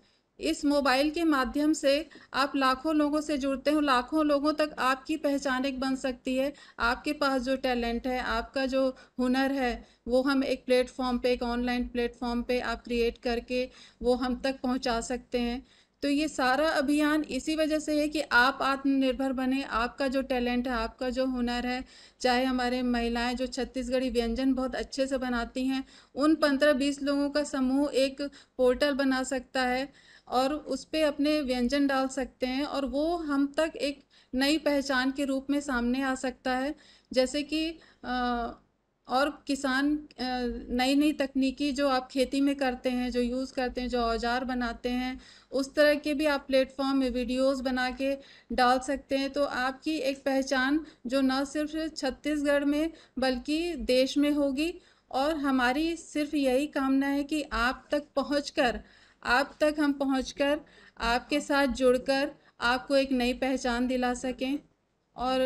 इस मोबाइल के माध्यम से आप लाखों लोगों से जुड़ते हो लाखों लोगों तक आपकी पहचान एक बन सकती है आपके पास जो टैलेंट है आपका जो हुनर है वो हम एक प्लेटफॉर्म पे एक ऑनलाइन प्लेटफॉर्म पे आप क्रिएट करके वो हम तक पहुंचा सकते हैं तो ये सारा अभियान इसी वजह से है कि आप आत्मनिर्भर बने आपका जो टैलेंट है आपका जो हुनर है चाहे हमारे महिलाएं जो छत्तीसगढ़ी व्यंजन बहुत अच्छे से बनाती हैं उन पंद्रह बीस लोगों का समूह एक पोर्टल बना सकता है और उस पर अपने व्यंजन डाल सकते हैं और वो हम तक एक नई पहचान के रूप में सामने आ सकता है जैसे कि और किसान नई नई तकनीकी जो आप खेती में करते हैं जो यूज़ करते हैं जो औजार बनाते हैं उस तरह के भी आप प्लेटफॉर्म में वीडियोस बना के डाल सकते हैं तो आपकी एक पहचान जो न सिर्फ छत्तीसगढ़ में बल्कि देश में होगी और हमारी सिर्फ यही कामना है कि आप तक पहुंचकर कर आप तक हम पहुंचकर आपके साथ जुड़कर आपको एक नई पहचान दिला सकें और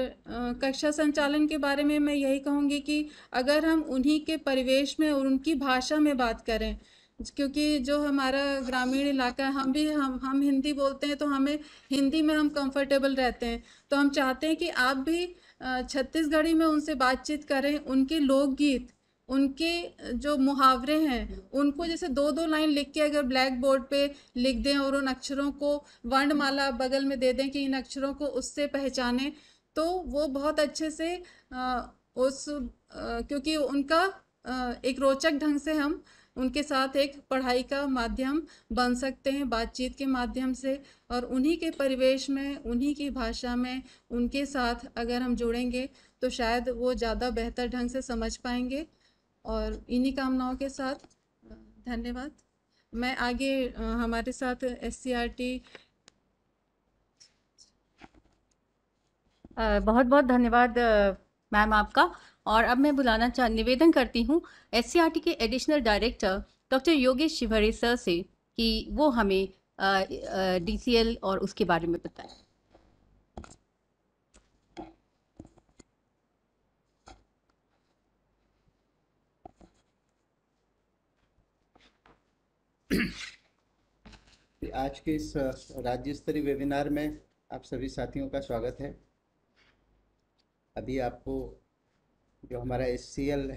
कक्षा संचालन के बारे में मैं यही कहूँगी कि अगर हम उन्हीं के परिवेश में और उनकी भाषा में बात करें क्योंकि जो हमारा ग्रामीण इलाका है हम भी हम हम हिंदी बोलते हैं तो हमें हिंदी में हम कंफर्टेबल रहते हैं तो हम चाहते हैं कि आप भी छत्तीसगढ़ी में उनसे बातचीत करें उनके लोकगीत उनके जो मुहावरे हैं उनको जैसे दो दो लाइन लिख के अगर ब्लैक बोर्ड पे लिख दें और उन अक्षरों को वर्णमाला बगल में दे दें कि इन अक्षरों को उससे पहचानें तो वो बहुत अच्छे से उस क्योंकि उनका एक रोचक ढंग से हम उनके साथ एक पढ़ाई का माध्यम बन सकते हैं बातचीत के माध्यम से और उन्हीं के परिवेश में उन्हीं की भाषा में उनके साथ अगर हम जुड़ेंगे तो शायद वो ज़्यादा बेहतर ढंग से समझ पाएंगे और इन्हीं कामनाओं के साथ धन्यवाद मैं आगे हमारे साथ एस सी आर टी बहुत बहुत धन्यवाद मैम आपका और अब मैं बुलाना चाह निवेदन करती हूँ एस सी आर टी के additional director doctor Yogesh Shivre sir से कि वो हमें डी सी एल और उसके बारे में बताएं आज के इस राज्य स्तरीय वेबिनार में आप सभी साथियों का स्वागत है अभी आपको जो हमारा एस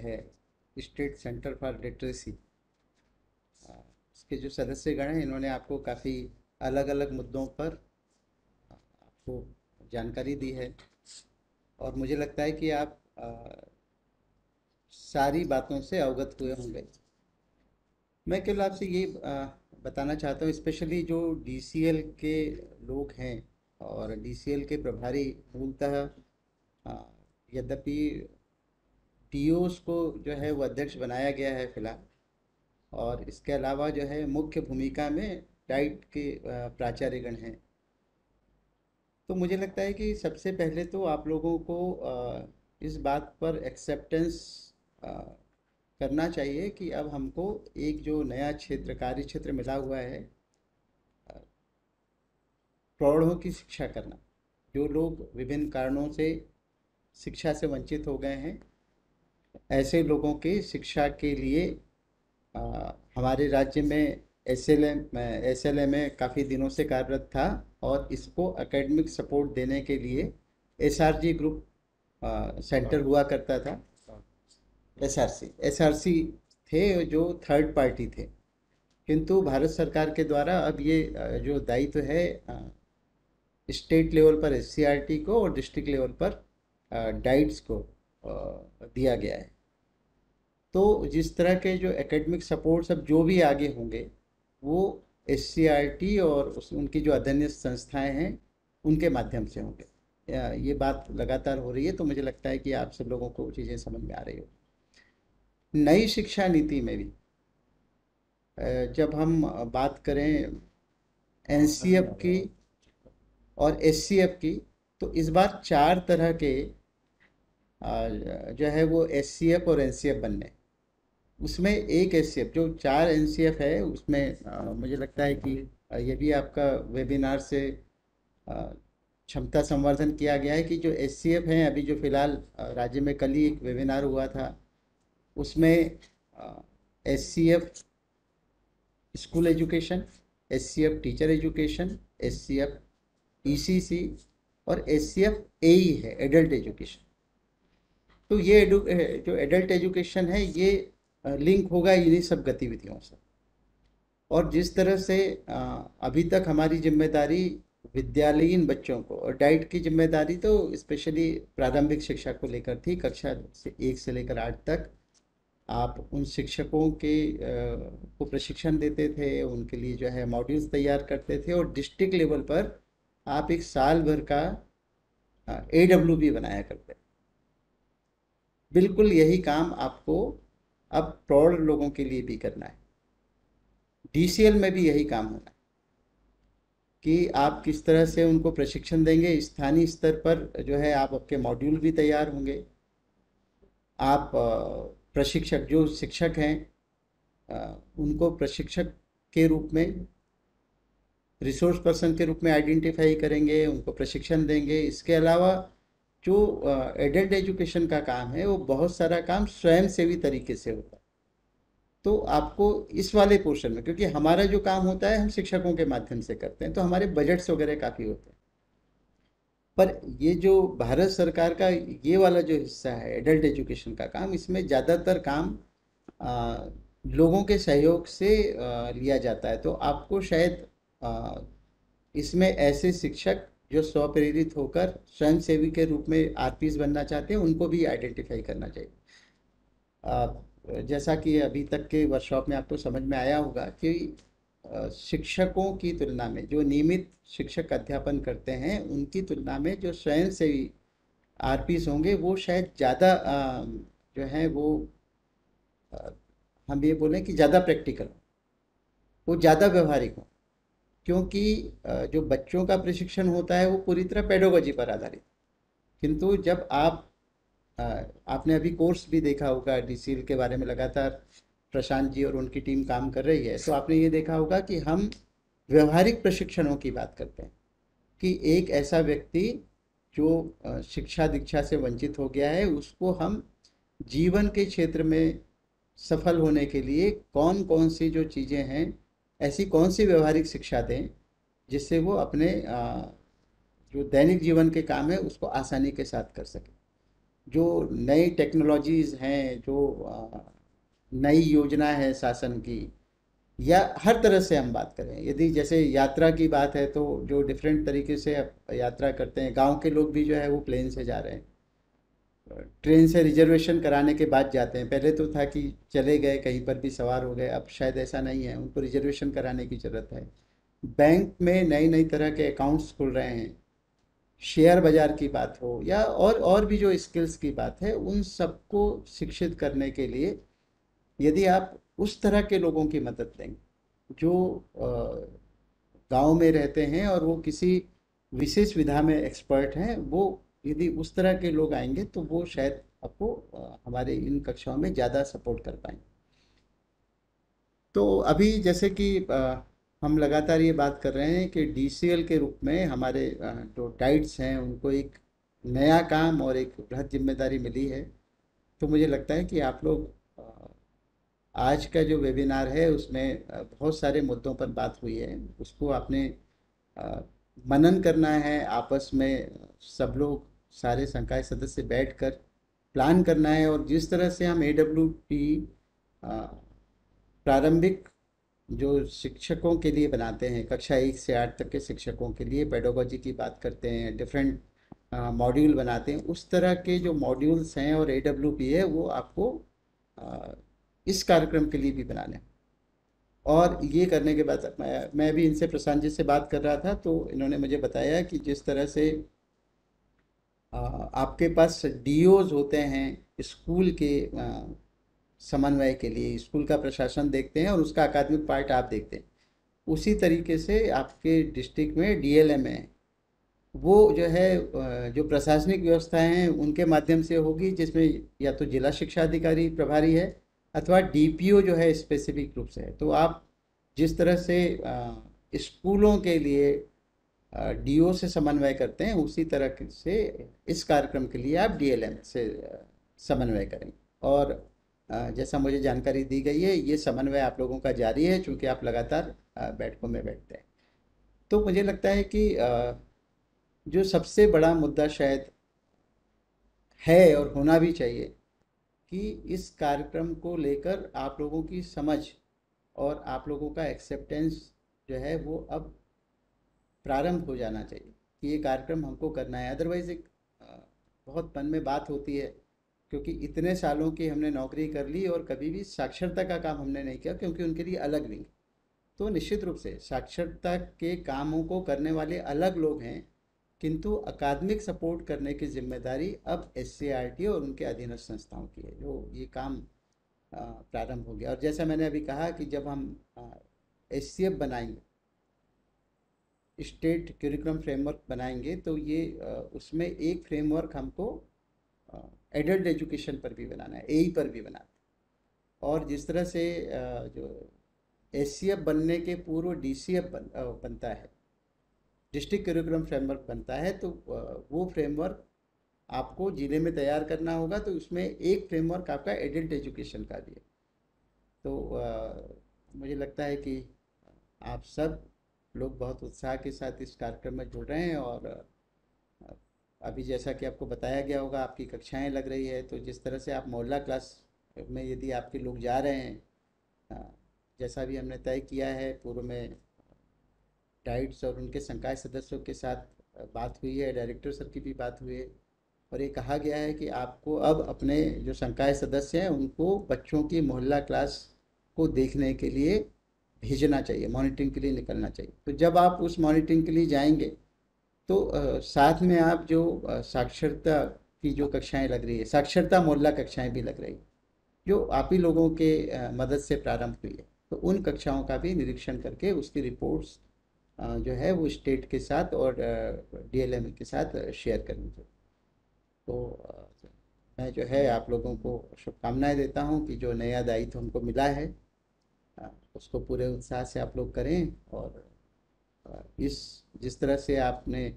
है स्टेट सेंटर फॉर लिटरेसी इसके जो सदस्यगण हैं इन्होंने आपको काफ़ी अलग अलग मुद्दों पर आपको जानकारी दी है और मुझे लगता है कि आप आ, सारी बातों से अवगत हुए होंगे मैं केवल आपसे ये बताना चाहता हूँ स्पेशली जो डी के लोग हैं और डी के प्रभारी मूलतः यद्यपि डी को जो है वो अध्यक्ष बनाया गया है फिलहाल और इसके अलावा जो है मुख्य भूमिका में डाइट के प्राचार्यगण हैं तो मुझे लगता है कि सबसे पहले तो आप लोगों को इस बात पर एक्सेप्टेंस करना चाहिए कि अब हमको एक जो नया क्षेत्र कार्य क्षेत्र मिला हुआ है प्रौढ़ों की शिक्षा करना जो लोग विभिन्न कारणों से शिक्षा से वंचित हो गए हैं ऐसे लोगों के शिक्षा के लिए आ, हमारे राज्य में S L M S L M काफ़ी दिनों से कार्यरत था और इसको एकेडमिक सपोर्ट देने के लिए एस आर जी ग्रुप आ, सेंटर हुआ करता था S R C S R C थे जो थर्ड पार्टी थे किंतु भारत सरकार के द्वारा अब ये जो दायित्व तो है स्टेट लेवल पर एस सी आर टी को और डिस्ट्रिक्ट लेवल पर डाइट्स को दिया गया है तो जिस तरह के जो एकेडमिक सपोर्ट्स अब जो भी आगे होंगे वो एस और उस उनकी जो अधन्य संस्थाएं हैं उनके माध्यम से होंगे ये बात लगातार हो रही है तो मुझे लगता है कि आप सब लोगों को चीज़ें समझ में आ रही होगी नई शिक्षा नीति में भी जब हम बात करें एन की और एस की तो इस बार चार तरह के जो है वो एस और एन बनने उसमें एक एस जो चार एन है उसमें मुझे लगता है कि ये भी आपका वेबिनार से क्षमता संवर्धन किया गया है कि जो एस हैं अभी जो फ़िलहाल राज्य में कल ही एक वेबिनार हुआ था उसमें S C F school education S C F teacher education S C F E C C और एस सी एफ ए है एडल्ट एजुकेशन तो ये एडु जो एडल्ट एजुकेशन है ये लिंक होगा इन्हीं सब गतिविधियों से और जिस तरह से अभी तक हमारी जिम्मेदारी विद्यालयीन बच्चों को और डाइट की जिम्मेदारी तो स्पेशली प्रारंभिक शिक्षा को लेकर थी कक्षा से एक से लेकर आठ तक आप उन शिक्षकों के को प्रशिक्षण देते थे उनके लिए जो है मॉड्यूल्स तैयार करते थे और डिस्ट्रिक्ट लेवल पर आप एक साल भर का ए डब्ल्यू बी बनाया करते बिल्कुल यही काम आपको अब प्रौढ़ लोगों के लिए भी करना है एल में भी यही काम होना है कि आप किस तरह से उनको प्रशिक्षण देंगे स्थानीय स्तर पर जो है आप आपके मॉड्यूल भी तैयार होंगे आप प्रशिक्षक जो शिक्षक हैं उनको प्रशिक्षक के रूप में रिसोर्स पर्सन के रूप में आइडेंटिफाई करेंगे उनको प्रशिक्षण देंगे इसके अलावा जो एडल्ट एजुकेशन का काम है वो बहुत सारा काम स्वयं सेवी तरीके से होता है तो आपको इस वाले पोर्शन में क्योंकि हमारा जो काम होता है हम शिक्षकों के माध्यम से करते हैं तो हमारे बजट्स वगैरह काफ़ी होते हैं पर ये जो भारत सरकार का ये वाला जो हिस्सा है एडल्ट एजुकेशन का काम इसमें ज़्यादातर काम आ, लोगों के सहयोग से आ, लिया जाता है तो आपको शायद इसमें ऐसे शिक्षक जो स्वप्रेरित होकर स्वयं सेवी के रूप में आर बनना चाहते हैं उनको भी आइडेंटिफाई करना चाहिए आ, जैसा कि अभी तक के वर्कशॉप में आपको समझ में आया होगा कि शिक्षकों की तुलना में जो नियमित शिक्षक अध्यापन करते हैं उनकी तुलना में जो स्वयं सेवी आर होंगे वो शायद ज़्यादा जो है वो हम ये बोलें कि ज़्यादा प्रैक्टिकल हो वो ज़्यादा व्यवहारिक हो क्योंकि जो बच्चों का प्रशिक्षण होता है वो पूरी तरह पेडोलॉजी पर आधारित किंतु जब आप आपने अभी कोर्स भी देखा होगा डी के बारे में लगातार प्रशांत जी और उनकी टीम काम कर रही है तो आपने ये देखा होगा कि हम व्यवहारिक प्रशिक्षणों की बात करते हैं कि एक ऐसा व्यक्ति जो शिक्षा दीक्षा से वंचित हो गया है उसको हम जीवन के क्षेत्र में सफल होने के लिए कौन कौन सी जो चीज़ें हैं ऐसी कौन सी व्यवहारिक शिक्षा दें जिससे वो अपने जो दैनिक जीवन के काम है उसको आसानी के साथ कर सके जो नई टेक्नोलॉजीज़ हैं जो नई योजना है शासन की या हर तरह से हम बात करें यदि जैसे यात्रा की बात है तो जो डिफरेंट तरीके से यात्रा करते हैं गांव के लोग भी जो है वो प्लेन से जा रहे हैं ट्रेन से रिजर्वेशन कराने के बाद जाते हैं पहले तो था कि चले गए कहीं पर भी सवार हो गए अब शायद ऐसा नहीं है उनको रिजर्वेशन कराने की ज़रूरत है बैंक में नई नई तरह के अकाउंट्स खुल रहे हैं शेयर बाज़ार की बात हो या और और भी जो स्किल्स की बात है उन सबको शिक्षित करने के लिए यदि आप उस तरह के लोगों की मदद लेंगे जो गांव में रहते हैं और वो किसी विशेष विधा में एक्सपर्ट हैं वो यदि उस तरह के लोग आएंगे तो वो शायद आपको हमारे इन कक्षाओं में ज़्यादा सपोर्ट कर पाएंगे तो अभी जैसे कि हम लगातार ये बात कर रहे हैं कि डी के रूप में हमारे जो डाइट्स हैं उनको एक नया काम और एक बृहद जिम्मेदारी मिली है तो मुझे लगता है कि आप लोग आज का जो वेबिनार है उसमें बहुत सारे मुद्दों पर बात हुई है उसको आपने मनन करना है आपस में सब लोग सारे संकाय सदस्य बैठकर प्लान करना है और जिस तरह से हम ए डब्ल्यू पी प्रारंभिक जो शिक्षकों के लिए बनाते हैं कक्षा एक से आठ तक के शिक्षकों के लिए पेडोलॉजी की बात करते हैं डिफरेंट मॉड्यूल बनाते हैं उस तरह के जो मॉड्यूल्स हैं और ए डब्ल्यू पी है वो आपको इस कार्यक्रम के लिए भी बना लें और ये करने के बाद मैं मैं भी इनसे प्रशांत जी से बात कर रहा था तो इन्होंने मुझे बताया कि जिस तरह से आपके पास डी होते हैं स्कूल के समन्वय के लिए स्कूल का प्रशासन देखते हैं और उसका अकादमिक पार्ट आप देखते हैं उसी तरीके से आपके डिस्ट्रिक्ट में डीएलएम है वो जो है जो प्रशासनिक व्यवस्थाएं हैं उनके माध्यम से होगी जिसमें या तो जिला शिक्षा अधिकारी प्रभारी है अथवा डीपीओ जो है स्पेसिफिक रूप से है तो आप जिस तरह से स्कूलों के लिए डीओ से समन्वय करते हैं उसी तरह से इस कार्यक्रम के लिए आप डीएलएम से समन्वय करेंगे और जैसा मुझे जानकारी दी गई है ये समन्वय आप लोगों का जारी है चूँकि आप लगातार बैठकों में बैठते हैं तो मुझे लगता है कि जो सबसे बड़ा मुद्दा शायद है और होना भी चाहिए कि इस कार्यक्रम को लेकर आप लोगों की समझ और आप लोगों का एक्सेप्टेंस जो है वो अब प्रारंभ हो जाना चाहिए कि ये कार्यक्रम हमको करना है अदरवाइज़ एक बहुत मन में बात होती है क्योंकि इतने सालों की हमने नौकरी कर ली और कभी भी साक्षरता का काम हमने नहीं किया क्योंकि उनके लिए अलग विंग तो निश्चित रूप से साक्षरता के कामों को करने वाले अलग लोग हैं किंतु अकादमिक सपोर्ट करने की जिम्मेदारी अब एस और उनके अधीनस्थ संस्थाओं की है जो ये काम प्रारंभ हो गया और जैसा मैंने अभी कहा कि जब हम एस बनाएंगे स्टेट करिकुलम फ्रेमवर्क बनाएंगे तो ये उसमें एक फ्रेमवर्क हमको एडल्ट एजुकेशन पर भी बनाना है ए पर भी बनाना है और जिस तरह से जो एस बनने के पूर्व डी बन, बनता है डिस्ट्रिक्ट करिकुलम फ्रेमवर्क बनता है तो वो फ्रेमवर्क आपको ज़िले में तैयार करना होगा तो उसमें एक फ्रेमवर्क आपका एडल्ट एजुकेशन का भी है तो आ, मुझे लगता है कि आप सब लोग बहुत उत्साह के साथ इस कार्यक्रम में जुड़ रहे हैं और अभी जैसा कि आपको बताया गया होगा आपकी कक्षाएं लग रही है तो जिस तरह से आप मोहल्ला क्लास में यदि आपके लोग जा रहे हैं जैसा भी हमने तय किया है पूर्व में डाइट्स और उनके संकाय सदस्यों के साथ बात हुई है डायरेक्टर सर की भी बात हुई है और ये कहा गया है कि आपको अब अपने जो संकाय सदस्य हैं उनको बच्चों की मोहल्ला क्लास को देखने के लिए भेजना चाहिए मॉनिटरिंग के लिए निकलना चाहिए तो जब आप उस मॉनिटरिंग के लिए जाएंगे तो आ, साथ में आप जो साक्षरता की जो कक्षाएं लग रही है साक्षरता मोहल्ला कक्षाएं भी लग रही है जो आप ही लोगों के आ, मदद से प्रारंभ हुई है तो उन कक्षाओं का भी निरीक्षण करके उसकी रिपोर्ट्स जो है वो स्टेट के साथ और डीएलएम के साथ शेयर करनी चाहिए तो मैं जो है आप लोगों को शुभकामनाएं देता हूं कि जो नया दायित्व हमको मिला है उसको पूरे उत्साह से आप लोग करें और इस जिस तरह से आपने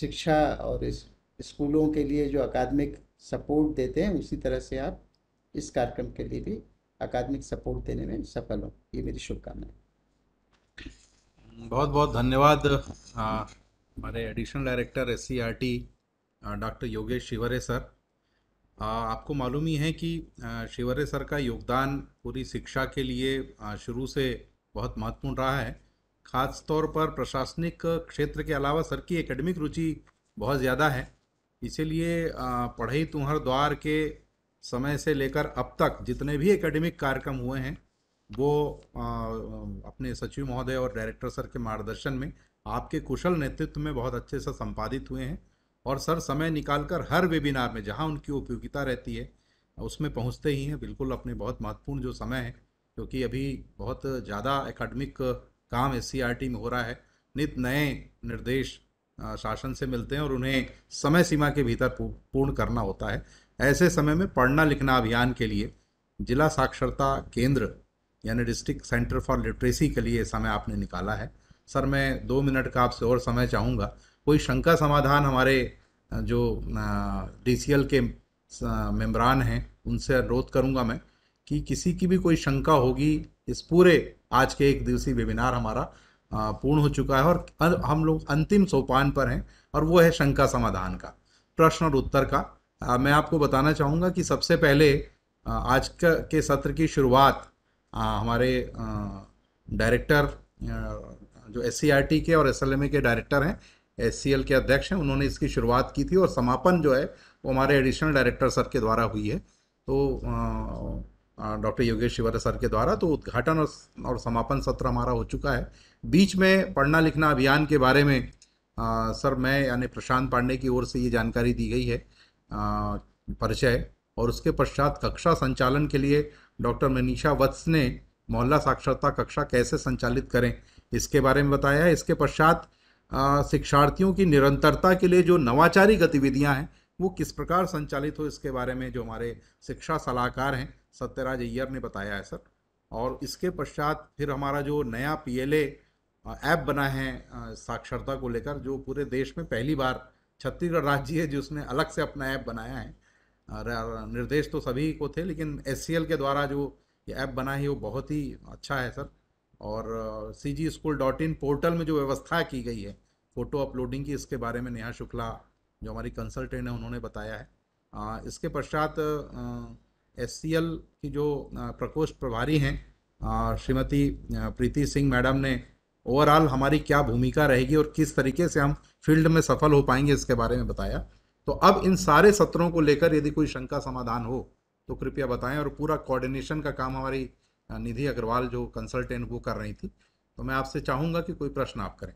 शिक्षा और इस स्कूलों के लिए जो अकादमिक सपोर्ट देते हैं उसी तरह से आप इस कार्यक्रम के लिए भी अकादमिक सपोर्ट देने में सफल हों ये मेरी शुभकामनाएं बहुत बहुत धन्यवाद हमारे additional director S doctor Yogesh Shivre sir आपको मालूम ही है कि शिवरे सर का योगदान पूरी शिक्षा के लिए शुरू से बहुत महत्वपूर्ण रहा है ख़ास तौर पर प्रशासनिक क्षेत्र के अलावा सर की एकेडमिक रुचि बहुत ज़्यादा है इसीलिए पढ़ाई तुम्हार द्वार के समय से लेकर अब तक जितने भी एकेडमिक कार्यक्रम हुए हैं वो आ, अपने सचिव महोदय और डायरेक्टर सर के मार्गदर्शन में आपके कुशल नेतृत्व में बहुत अच्छे से संपादित हुए हैं और सर समय निकालकर हर वेबिनार में जहाँ उनकी उपयोगिता रहती है उसमें पहुँचते ही हैं बिल्कुल अपने बहुत महत्वपूर्ण जो समय है क्योंकि अभी बहुत ज़्यादा एकेडमिक काम एस e में हो रहा है नित नए निर्देश शासन से मिलते हैं और उन्हें समय सीमा के भीतर पूर्ण करना होता है ऐसे समय में पढ़ना लिखना अभियान के लिए जिला साक्षरता केंद्र यानी डिस्ट्रिक्ट सेंटर फॉर लिटरेसी के लिए समय आपने निकाला है सर मैं दो मिनट का आपसे और समय चाहूँगा कोई शंका समाधान हमारे जो डी के मेम्बरान हैं उनसे अनुरोध करूँगा मैं कि किसी की भी कोई शंका होगी इस पूरे आज के एक दिवसीय वेबिनार हमारा पूर्ण हो चुका है और हम लोग अंतिम सोपान पर हैं और वो है शंका समाधान का प्रश्न और उत्तर का मैं आपको बताना चाहूँगा कि सबसे पहले आज का के सत्र की शुरुआत हमारे डायरेक्टर जो एस के और एस के डायरेक्टर हैं एस के अध्यक्ष हैं उन्होंने इसकी शुरुआत की थी और समापन जो है वो हमारे एडिशनल डायरेक्टर सर के द्वारा हुई है तो डॉक्टर योगेश शिवर सर के द्वारा तो उद्घाटन और और समापन सत्र हमारा हो चुका है बीच में पढ़ना लिखना अभियान के बारे में आ, सर मैं यानी प्रशांत पांडे की ओर से ये जानकारी दी गई है परिचय और उसके पश्चात कक्षा संचालन के लिए डॉक्टर मनीषा वत्स ने मोहल्ला साक्षरता कक्षा कैसे संचालित करें इसके बारे में बताया है इसके पश्चात शिक्षार्थियों की निरंतरता के लिए जो नवाचारी गतिविधियां हैं वो किस प्रकार संचालित हो इसके बारे में जो हमारे शिक्षा सलाहकार हैं सत्यराज अय्यर ने बताया है सर और इसके पश्चात फिर हमारा जो नया पी एल ऐप बना है साक्षरता को लेकर जो पूरे देश में पहली बार छत्तीसगढ़ राज्य है जिसने अलग से अपना ऐप बनाया है निर्देश तो सभी को थे लेकिन एस के द्वारा जो ये ऐप बना है वो बहुत ही अच्छा है सर और C G school dot in portal में जो व्यवस्था की गई है फ़ोटो अपलोडिंग की इसके बारे में नेहा शुक्ला जो हमारी कंसल्टेंट है उन्होंने बताया है आ, इसके पश्चात एस की जो प्रकोष्ठ प्रभारी हैं श्रीमती प्रीति सिंह मैडम ने ओवरऑल हमारी क्या भूमिका रहेगी और किस तरीके से हम फील्ड में सफल हो पाएंगे इसके बारे में बताया तो अब इन सारे सत्रों को लेकर यदि कोई शंका समाधान हो तो कृपया बताएं और पूरा कोऑर्डिनेशन का काम हमारी निधि अग्रवाल जो कंसल्टेंट वो कर रही थी तो मैं आपसे चाहूँगा कि कोई प्रश्न आप करें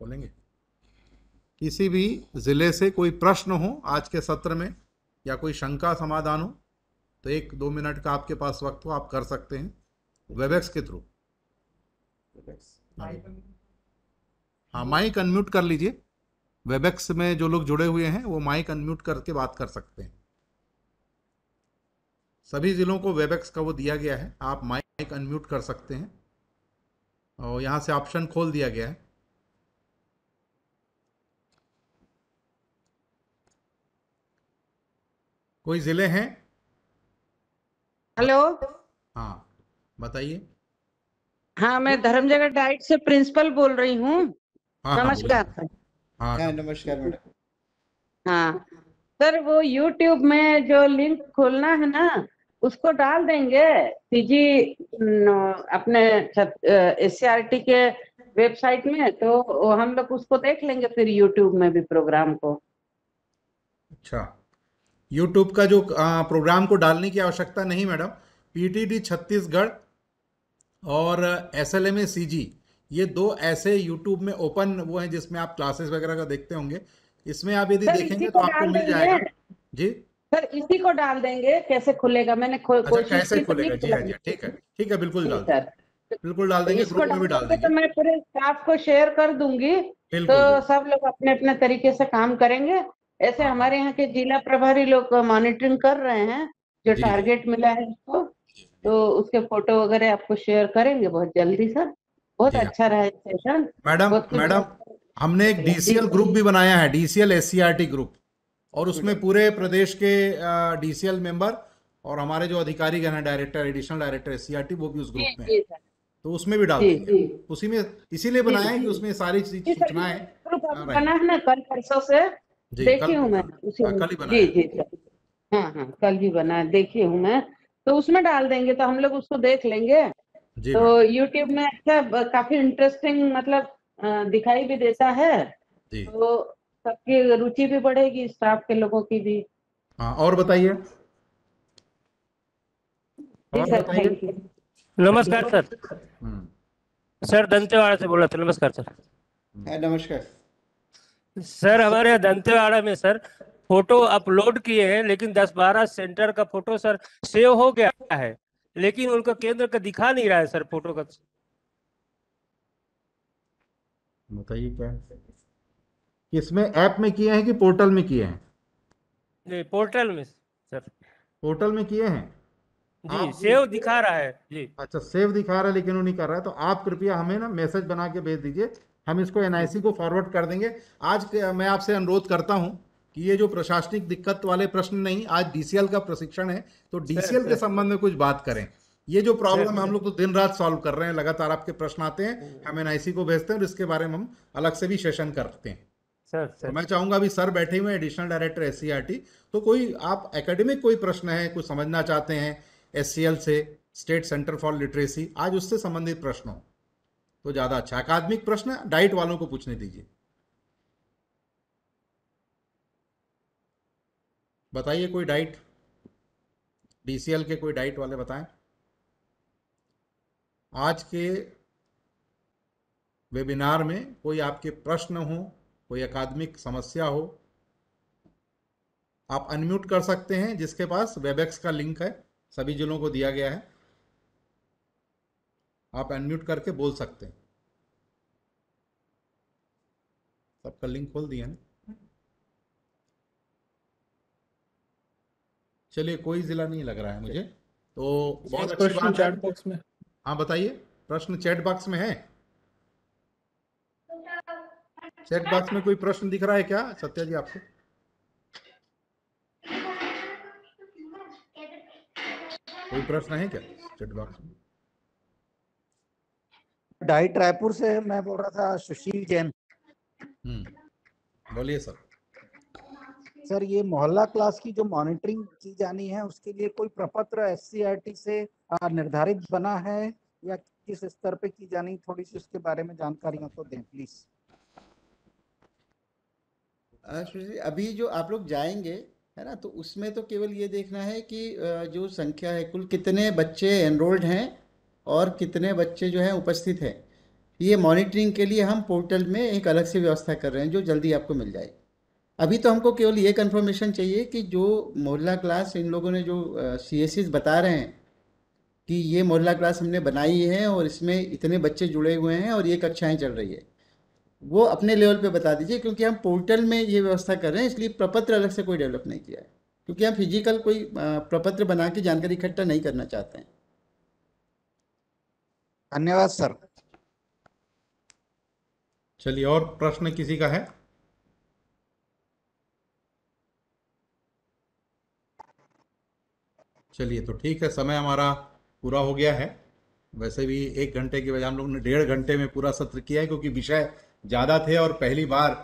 बोलेंगे किसी भी ज़िले से कोई प्रश्न हो आज के सत्र में या कोई शंका समाधान हो तो एक दो मिनट का आपके पास वक्त हो आप कर सकते हैं वेबेक्स के थ्रू वेबेक्स हाँ माइक अनम्यूट कर लीजिए वेबेक्स में जो लोग जुड़े हुए हैं वो माइक अनम्यूट करके बात कर सकते हैं सभी ज़िलों को वेबेक्स का वो दिया गया है आप माइक अनम्यूट कर सकते हैं और यहाँ से ऑप्शन खोल दिया गया है कोई ज़िले हैं हेलो हाँ बताइए हाँ मैं धर्मजगत डाइट से प्रिंसिपल बोल रही हूँ हाँ, हाँ, नमस्कार हाँ, नमस्कार मैडम हाँ सर वो यूट्यूब में जो लिंक खोलना है ना उसको डाल देंगे सीजी अपने एस के वेबसाइट में तो हम लोग उसको देख लेंगे फिर यूट्यूब में भी प्रोग्राम को अच्छा यूट्यूब का जो आ, प्रोग्राम को डालने की आवश्यकता नहीं मैडम पीटीडी छत्तीसगढ़ और S L M A C G ये दो ऐसे YouTube में ओपन वो हैं जिसमें आप क्लासेस वगैरह का देखते होंगे इसमें आप यदि देखेंगे तो आपको मिल जाएगा जी सर इसी को डाल देंगे कैसे खुलेगा मैंने खो, अच्छा, कोशिश कैसे खुलेगा जी हाँ जी ठीक है ठीक है बिल्कुल डाल सर बिल्कुल डाल देंगे ग्रुप में भी डाल तो देंगे तो मैं पूरे स्टाफ को शेयर कर दूंगी तो सब लोग अपने अपने तरीके से काम करेंगे ऐसे हाँ। हमारे यहाँ के जिला प्रभारी लोग मॉनिटरिंग कर रहे हैं जो टारगेट मिला है उसको तो उसके फोटो वगैरह आपको शेयर करेंगे बहुत जल्दी सर बहुत अच्छा रहा सेशन मैडम मैडम हमने एक डीसीएल ग्रुप भी बनाया है डीसीएल एस ग्रुप और उसमें पूरे प्रदेश के डीसीएल मेंबर और हमारे जो अधिकारी गण डायरेक्टर एडिशनल डायरेक्टर एस वो भी उस ग्रुप में तो उसमें भी डाल दी उसी में इसीलिए बनाया है कि उसमें सारी चीज सूचना बना है कल परसों से देखी हूँ मैं हाँ, कल ही जी जी हाँ हाँ कल भी बना देखी हूँ मैं तो उसमें डाल देंगे तो हम लोग उसको देख लेंगे तो यूट्यूब में अच्छा काफी इंटरेस्टिंग मतलब दिखाई भी देता है तो सबकी रुचि भी बढ़ेगी स्टाफ के लोगों की भी हाँ और बताइए नमस्कार सर हम्म। सर दंतेवाड़ा से बोला था नमस्कार सर हाँ, नमस्कार सर हमारे यहाँ दंतेवाड़ा में सर फोटो अपलोड किए हैं लेकिन 10-12 सेंटर का फोटो सर सेव हो गया है लेकिन उनका केंद्र का दिखा नहीं रहा है सर फोटो का बताइए क्या इसमें ऐप में किए हैं कि पोर्टल में किए हैं नहीं पोर्टल में सर पोर्टल में किए हैं जी सेव दिखा रहा है जी अच्छा सेव दिखा रहा है लेकिन वो नहीं कर रहा है तो आप कृपया हमें ना मैसेज बना के भेज दीजिए हम इसको एनआईसी को फॉरवर्ड कर देंगे आज मैं आपसे अनुरोध करता हूँ कि ये जो प्रशासनिक दिक्कत वाले प्रश्न नहीं आज डीसीएल का प्रशिक्षण है तो डीसीएल के संबंध में कुछ बात करें ये जो प्रॉब्लम हम लोग तो दिन रात सॉल्व कर रहे हैं लगातार आपके प्रश्न आते हैं हम एन को भेजते हैं और इसके बारे में हम अलग से भी सेशन करते हैं सर, सर। तो मैं चाहूंगा अभी सर बैठे हुए एडिशनल डायरेक्टर एस तो कोई आप एकेडमिक कोई प्रश्न है कुछ समझना चाहते हैं एस e से स्टेट सेंटर फॉर लिटरेसी आज उससे संबंधित प्रश्न हो तो ज़्यादा अच्छा अकादमिक प्रश्न डाइट वालों को पूछने दीजिए बताइए कोई डाइट डी के कोई डाइट वाले बताएं आज के वेबिनार में कोई आपके प्रश्न हो कोई अकादमिक समस्या हो आप अनम्यूट कर सकते हैं जिसके पास वेबएक्स का लिंक है सभी जिलों को दिया गया है आप अनम्यूट करके बोल सकते हैं सबका लिंक खोल दिया ना चलिए कोई जिला नहीं लग रहा है मुझे तो अच्छा, बहुत अच्छी बात चैट बॉक्स में हाँ बताइए प्रश्न चैट बॉक्स में है चैट बॉक्स में कोई प्रश्न दिख रहा है क्या सत्या जी आपको कोई प्रश्न है क्या चैट बॉक्स में डाइट रायपुर से मैं बोल रहा था सुशील जैन हम्म, बोलिए सर सर ये मोहल्ला क्लास की जो मॉनिटरिंग की जानी है उसके लिए कोई प्रपत्र एस से निर्धारित बना है या किस स्तर पे की जानी थोड़ी सी उसके बारे में जानकारी आपको तो दें प्लीज अभी जो आप लोग जाएंगे है ना तो उसमें तो केवल ये देखना है कि जो संख्या है कुल कितने बच्चे एनरोल्ड हैं और कितने बच्चे जो हैं उपस्थित हैं ये मॉनिटरिंग के लिए हम पोर्टल में एक अलग से व्यवस्था कर रहे हैं जो जल्दी आपको मिल जाएगी अभी तो हमको केवल ये कंफर्मेशन चाहिए कि जो मोहल्ला क्लास इन लोगों ने जो सी एस बता रहे हैं कि ये मोहल्ला क्लास हमने बनाई है और इसमें इतने बच्चे जुड़े हुए हैं और ये कक्षाएँ चल रही है वो अपने लेवल पे बता दीजिए क्योंकि हम पोर्टल में ये व्यवस्था कर रहे हैं इसलिए प्रपत्र अलग से कोई डेवलप नहीं किया है क्योंकि हम फिजिकल कोई प्रपत्र बना के जानकारी इकट्ठा नहीं करना चाहते हैं धन्यवाद सर चलिए और प्रश्न किसी का है चलिए तो ठीक है समय हमारा पूरा हो गया है वैसे भी एक घंटे के बजाय हम लोग ने डेढ़ घंटे में पूरा सत्र किया है क्योंकि विषय ज़्यादा थे और पहली बार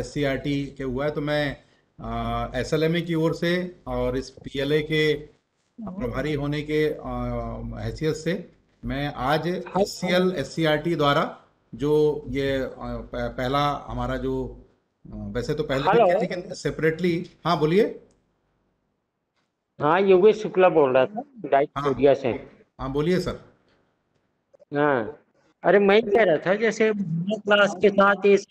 एस e के हुआ है तो मैं एस की ओर से और इस पी के हम्म। प्रभारी होने के हैसियत से मैं आज एस सी एल द्वारा जो ये पहला हमारा जो वैसे तो पहले लेकिन सेपरेटली हाँ बोलिए हाँ योगेश शुक्ला बोल रहा था डाइट हाँ।, हाँ, कोरिया से हाँ बोलिए सर हाँ अरे मैं कह रहा था जैसे क्लास के साथ इस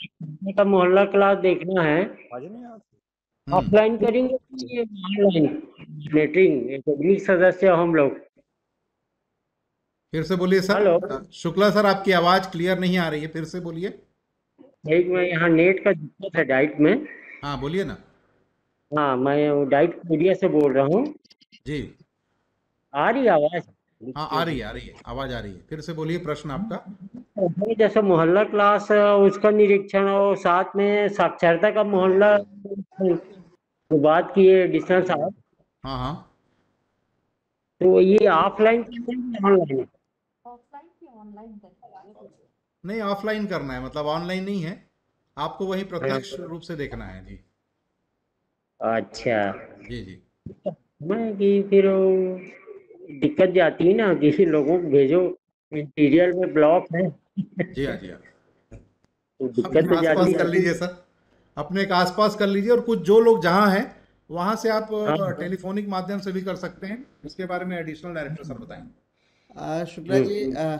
का मोहल्ला क्लास देखना है ऑफलाइन हम्म। करेंगे ऑनलाइन तो सदस्य हम लोग फिर से बोलिए सर हेलो शुक्ला सर आपकी आवाज क्लियर नहीं आ रही है फिर से बोलिए एक मैं यहाँ नेट का दिक्कत है डाइट में हाँ बोलिए ना हाँ मैं डाइट कोरिया से बोल रहा हूँ जी आ रही आवाज हाँ आ रही है आ रही है आवाज आ रही है फिर से बोलिए प्रश्न आपका जैसे मोहल्ला क्लास उसका निरीक्षण और साथ में साक्षरता का मोहल्ला तो बात की है डिस्टेंस साहब हाँ हाँ तो ये ऑफलाइन ऑनलाइन नहीं ऑफलाइन करना है मतलब ऑनलाइन नहीं है आपको वही प्रत्यक्ष हाँ। रूप से देखना है जी अच्छा जी जी तो मैं कि फिर दिक्कत जाती है ना किसी लोगों को भेजो इंटीरियर में ब्लॉक है जी हाँ जी हाँ तो दिक्कत तो जाती कर लीजिए सर अपने एक आसपास कर लीजिए और कुछ जो लोग जहाँ हैं वहाँ से आप हाँ। टेलीफोनिक माध्यम से भी कर सकते हैं इसके बारे में एडिशनल डायरेक्टर सर बताएंगे शुक्ला जी हम्म।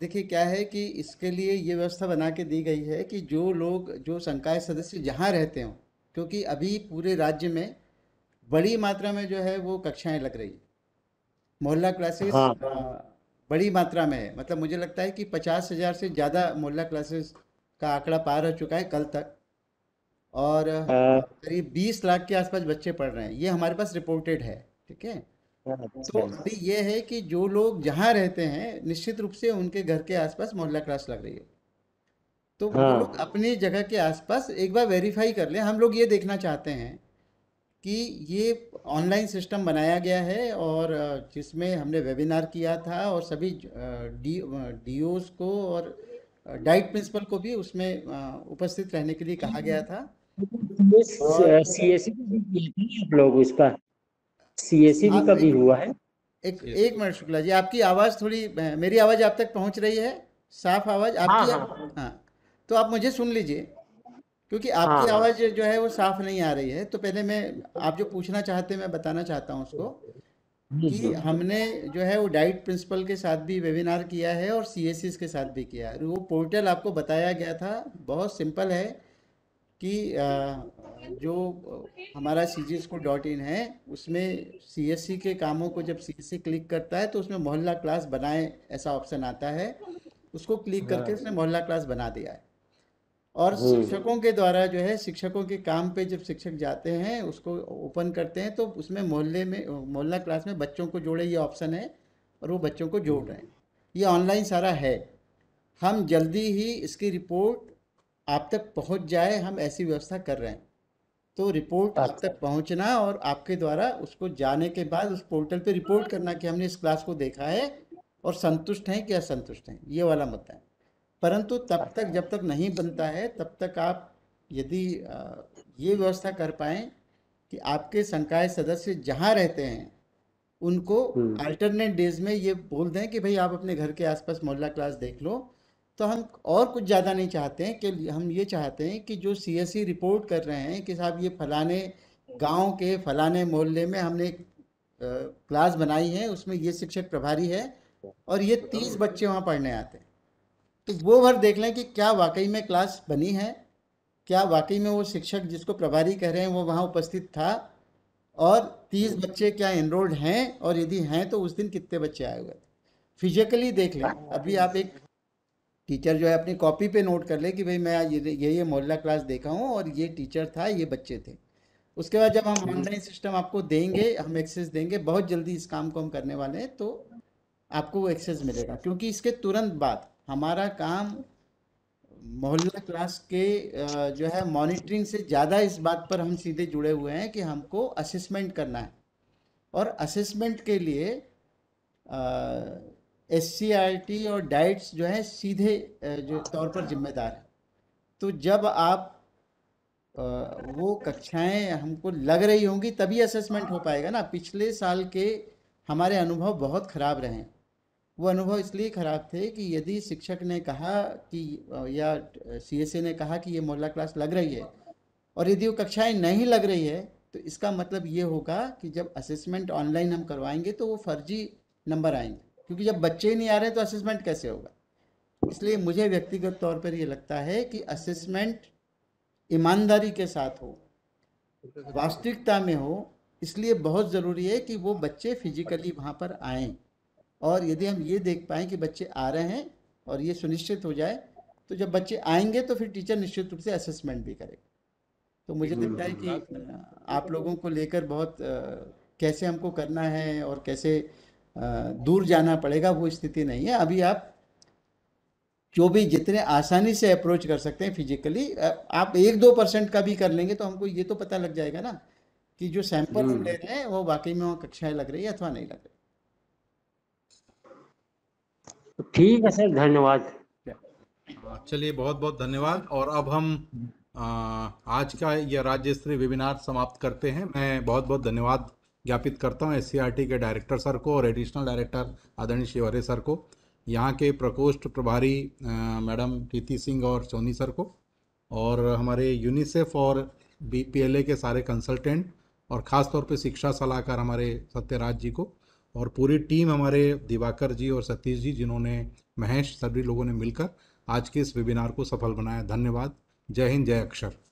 देखिए क्या है कि इसके लिए ये व्यवस्था बना के दी गई है कि जो लोग जो संकाय सदस्य जहाँ रहते हों क्योंकि अभी पूरे राज्य में बड़ी मात्रा में जो है वो कक्षाएं लग रही है मोहल्ला क्लासेस हाँ। बड़ी मात्रा में है मतलब मुझे लगता है कि पचास हजार से ज़्यादा मोहल्ला क्लासेस का आंकड़ा पार हो चुका है कल तक और हाँ। करीब बीस लाख के आसपास बच्चे पढ़ रहे हैं ये हमारे पास रिपोर्टेड है ठीक है हाँ, हाँ, तो अभी ये है कि जो लोग जहाँ रहते हैं निश्चित रूप से उनके घर के आसपास मोहल्ला क्लास लग रही है तो हाँ। लोग अपनी जगह के आसपास एक बार वेरीफाई कर ले हम लोग ये देखना चाहते हैं कि ये ऑनलाइन सिस्टम बनाया गया है और जिसमें हमने वेबिनार किया था और सभी डी डी को और डाइट प्रिंसिपल को भी उसमें उपस्थित रहने के लिए कहा गया था सी एस लोग इसका सी भी हाँ, कभी हुआ है एक एक मिनट शुक्ला जी आपकी आवाज़ थोड़ी मेरी आवाज़ आप तक पहुंच रही है साफ आवाज़ आपकी हाँ, हाँ, हाँ। तो आप मुझे सुन लीजिए क्योंकि आपकी हाँ। आवाज जो है वो साफ नहीं आ रही है तो पहले मैं आप जो पूछना चाहते हैं मैं बताना चाहता हूँ उसको कि हमने जो है वो डाइट प्रिंसिपल के साथ भी वेबिनार किया है और सी के साथ भी किया है वो पोर्टल आपको बताया गया था बहुत सिंपल है कि जो हमारा सी जी स्कूल डॉट इन है उसमें सी के कामों को जब सी क्लिक करता है तो उसमें मोहल्ला क्लास बनाए ऐसा ऑप्शन आता है उसको क्लिक करके हाँ। उसने मोहल्ला क्लास बना दिया है और हम्म। शिक्षकों के द्वारा जो है शिक्षकों के काम पे जब शिक्षक जाते हैं उसको ओपन करते हैं तो उसमें मोहल्ले में मोहल्ला क्लास में बच्चों को जोड़े ये ऑप्शन है और वो बच्चों को जोड़ रहे हैं ये ऑनलाइन सारा है हम जल्दी ही इसकी रिपोर्ट आप तक पहुंच जाए हम ऐसी व्यवस्था कर रहे हैं तो रिपोर्ट आप अच्छा। तक पहुंचना और आपके द्वारा उसको जाने के बाद उस पोर्टल पे रिपोर्ट करना कि हमने इस क्लास को देखा है और संतुष्ट हैं कि असंतुष्ट हैं ये वाला मुद्दा है परंतु तब तक जब तक नहीं बनता है तब तक आप यदि ये व्यवस्था कर पाए कि आपके संकाय सदस्य जहाँ रहते हैं उनको अल्टरनेट हम्म। डेज में ये बोल दें कि भाई आप अपने घर के आसपास मोहल्ला क्लास देख लो तो हम और कुछ ज़्यादा नहीं चाहते हैं कि हम ये चाहते हैं कि जो सी रिपोर्ट e कर रहे हैं कि साहब ये फलाने गांव के फलाने मोहल्ले में हमने एक क्लास बनाई है उसमें ये शिक्षक प्रभारी है और ये तीस बच्चे वहाँ पढ़ने आते हैं तो वो भर देख लें कि क्या वाकई में क्लास बनी है क्या वाकई में वो शिक्षक जिसको प्रभारी कह रहे हैं वो वहाँ उपस्थित था और तीस बच्चे क्या एनरोल्ड हैं और यदि हैं तो उस दिन कितने बच्चे आए हुए थे फिजिकली देख लें अभी आप एक टीचर जो है अपनी कॉपी पे नोट कर ले कि भाई मैं ये ये ये मोहल्ला क्लास देखा हूँ और ये टीचर था ये बच्चे थे उसके बाद जब हम ऑनलाइन सिस्टम आपको देंगे हम एक्सेस देंगे बहुत जल्दी इस काम को हम करने वाले हैं तो आपको वो एक्सेस मिलेगा क्योंकि इसके तुरंत बाद हमारा काम मोहल्ला क्लास के जो है मॉनिटरिंग से ज़्यादा इस बात पर हम सीधे जुड़े हुए हैं कि हमको असेसमेंट करना है और असेसमेंट के लिए एस और डाइट्स जो है सीधे जो तौर पर जिम्मेदार है तो जब आप आ, वो कक्षाएं हमको लग रही होंगी तभी असेसमेंट हो पाएगा ना पिछले साल के हमारे अनुभव बहुत ख़राब रहे हैं वो अनुभव इसलिए ख़राब थे कि यदि शिक्षक ने कहा कि या सीएसए ने कहा कि ये मोहल्ला क्लास लग रही है और यदि वो कक्षाएं नहीं लग रही है तो इसका मतलब ये होगा कि जब असेसमेंट ऑनलाइन हम करवाएंगे तो वो फर्जी नंबर आएंगे क्योंकि जब बच्चे ही नहीं आ रहे तो असेसमेंट कैसे होगा इसलिए मुझे व्यक्तिगत तौर पर ये लगता है कि असेसमेंट ईमानदारी के साथ हो वास्तविकता में हो इसलिए बहुत ज़रूरी है कि वो बच्चे फिजिकली वहाँ पर आएँ और यदि हम ये देख पाएँ कि बच्चे आ रहे हैं और ये सुनिश्चित हो जाए तो जब बच्चे आएंगे तो फिर टीचर निश्चित रूप से असेसमेंट भी करेगा तो मुझे लगता है कि आप लोगों को लेकर बहुत कैसे हमको करना है और कैसे दूर जाना पड़ेगा वो स्थिति नहीं है अभी आप जो भी जितने आसानी से अप्रोच कर सकते हैं फिजिकली आप एक दो परसेंट का भी कर लेंगे तो हमको ये तो पता लग जाएगा ना कि जो सैंपल हम ले रहे हैं वो वाकई में वहाँ कक्षाएं लग रही है अथवा नहीं लग रही ठीक है सर धन्यवाद चलिए बहुत बहुत धन्यवाद और अब हम आज का यह राज्य स्तरीय वेबिनार समाप्त करते हैं मैं बहुत बहुत धन्यवाद ज्ञापित करता हूं एस के डायरेक्टर सर को और एडिशनल डायरेक्टर आदरणी शिवरे सर को यहाँ के प्रकोष्ठ प्रभारी मैडम प्रीति सिंह और सोनी सर को और हमारे यूनिसेफ और बी के सारे कंसल्टेंट और ख़ासतौर पर शिक्षा सलाहकार हमारे सत्यराज जी को और पूरी टीम हमारे दिवाकर जी और सतीश जी जिन्होंने महेश सभी लोगों ने मिलकर आज के इस वेबिनार को सफल बनाया धन्यवाद जय हिंद जय अक्षर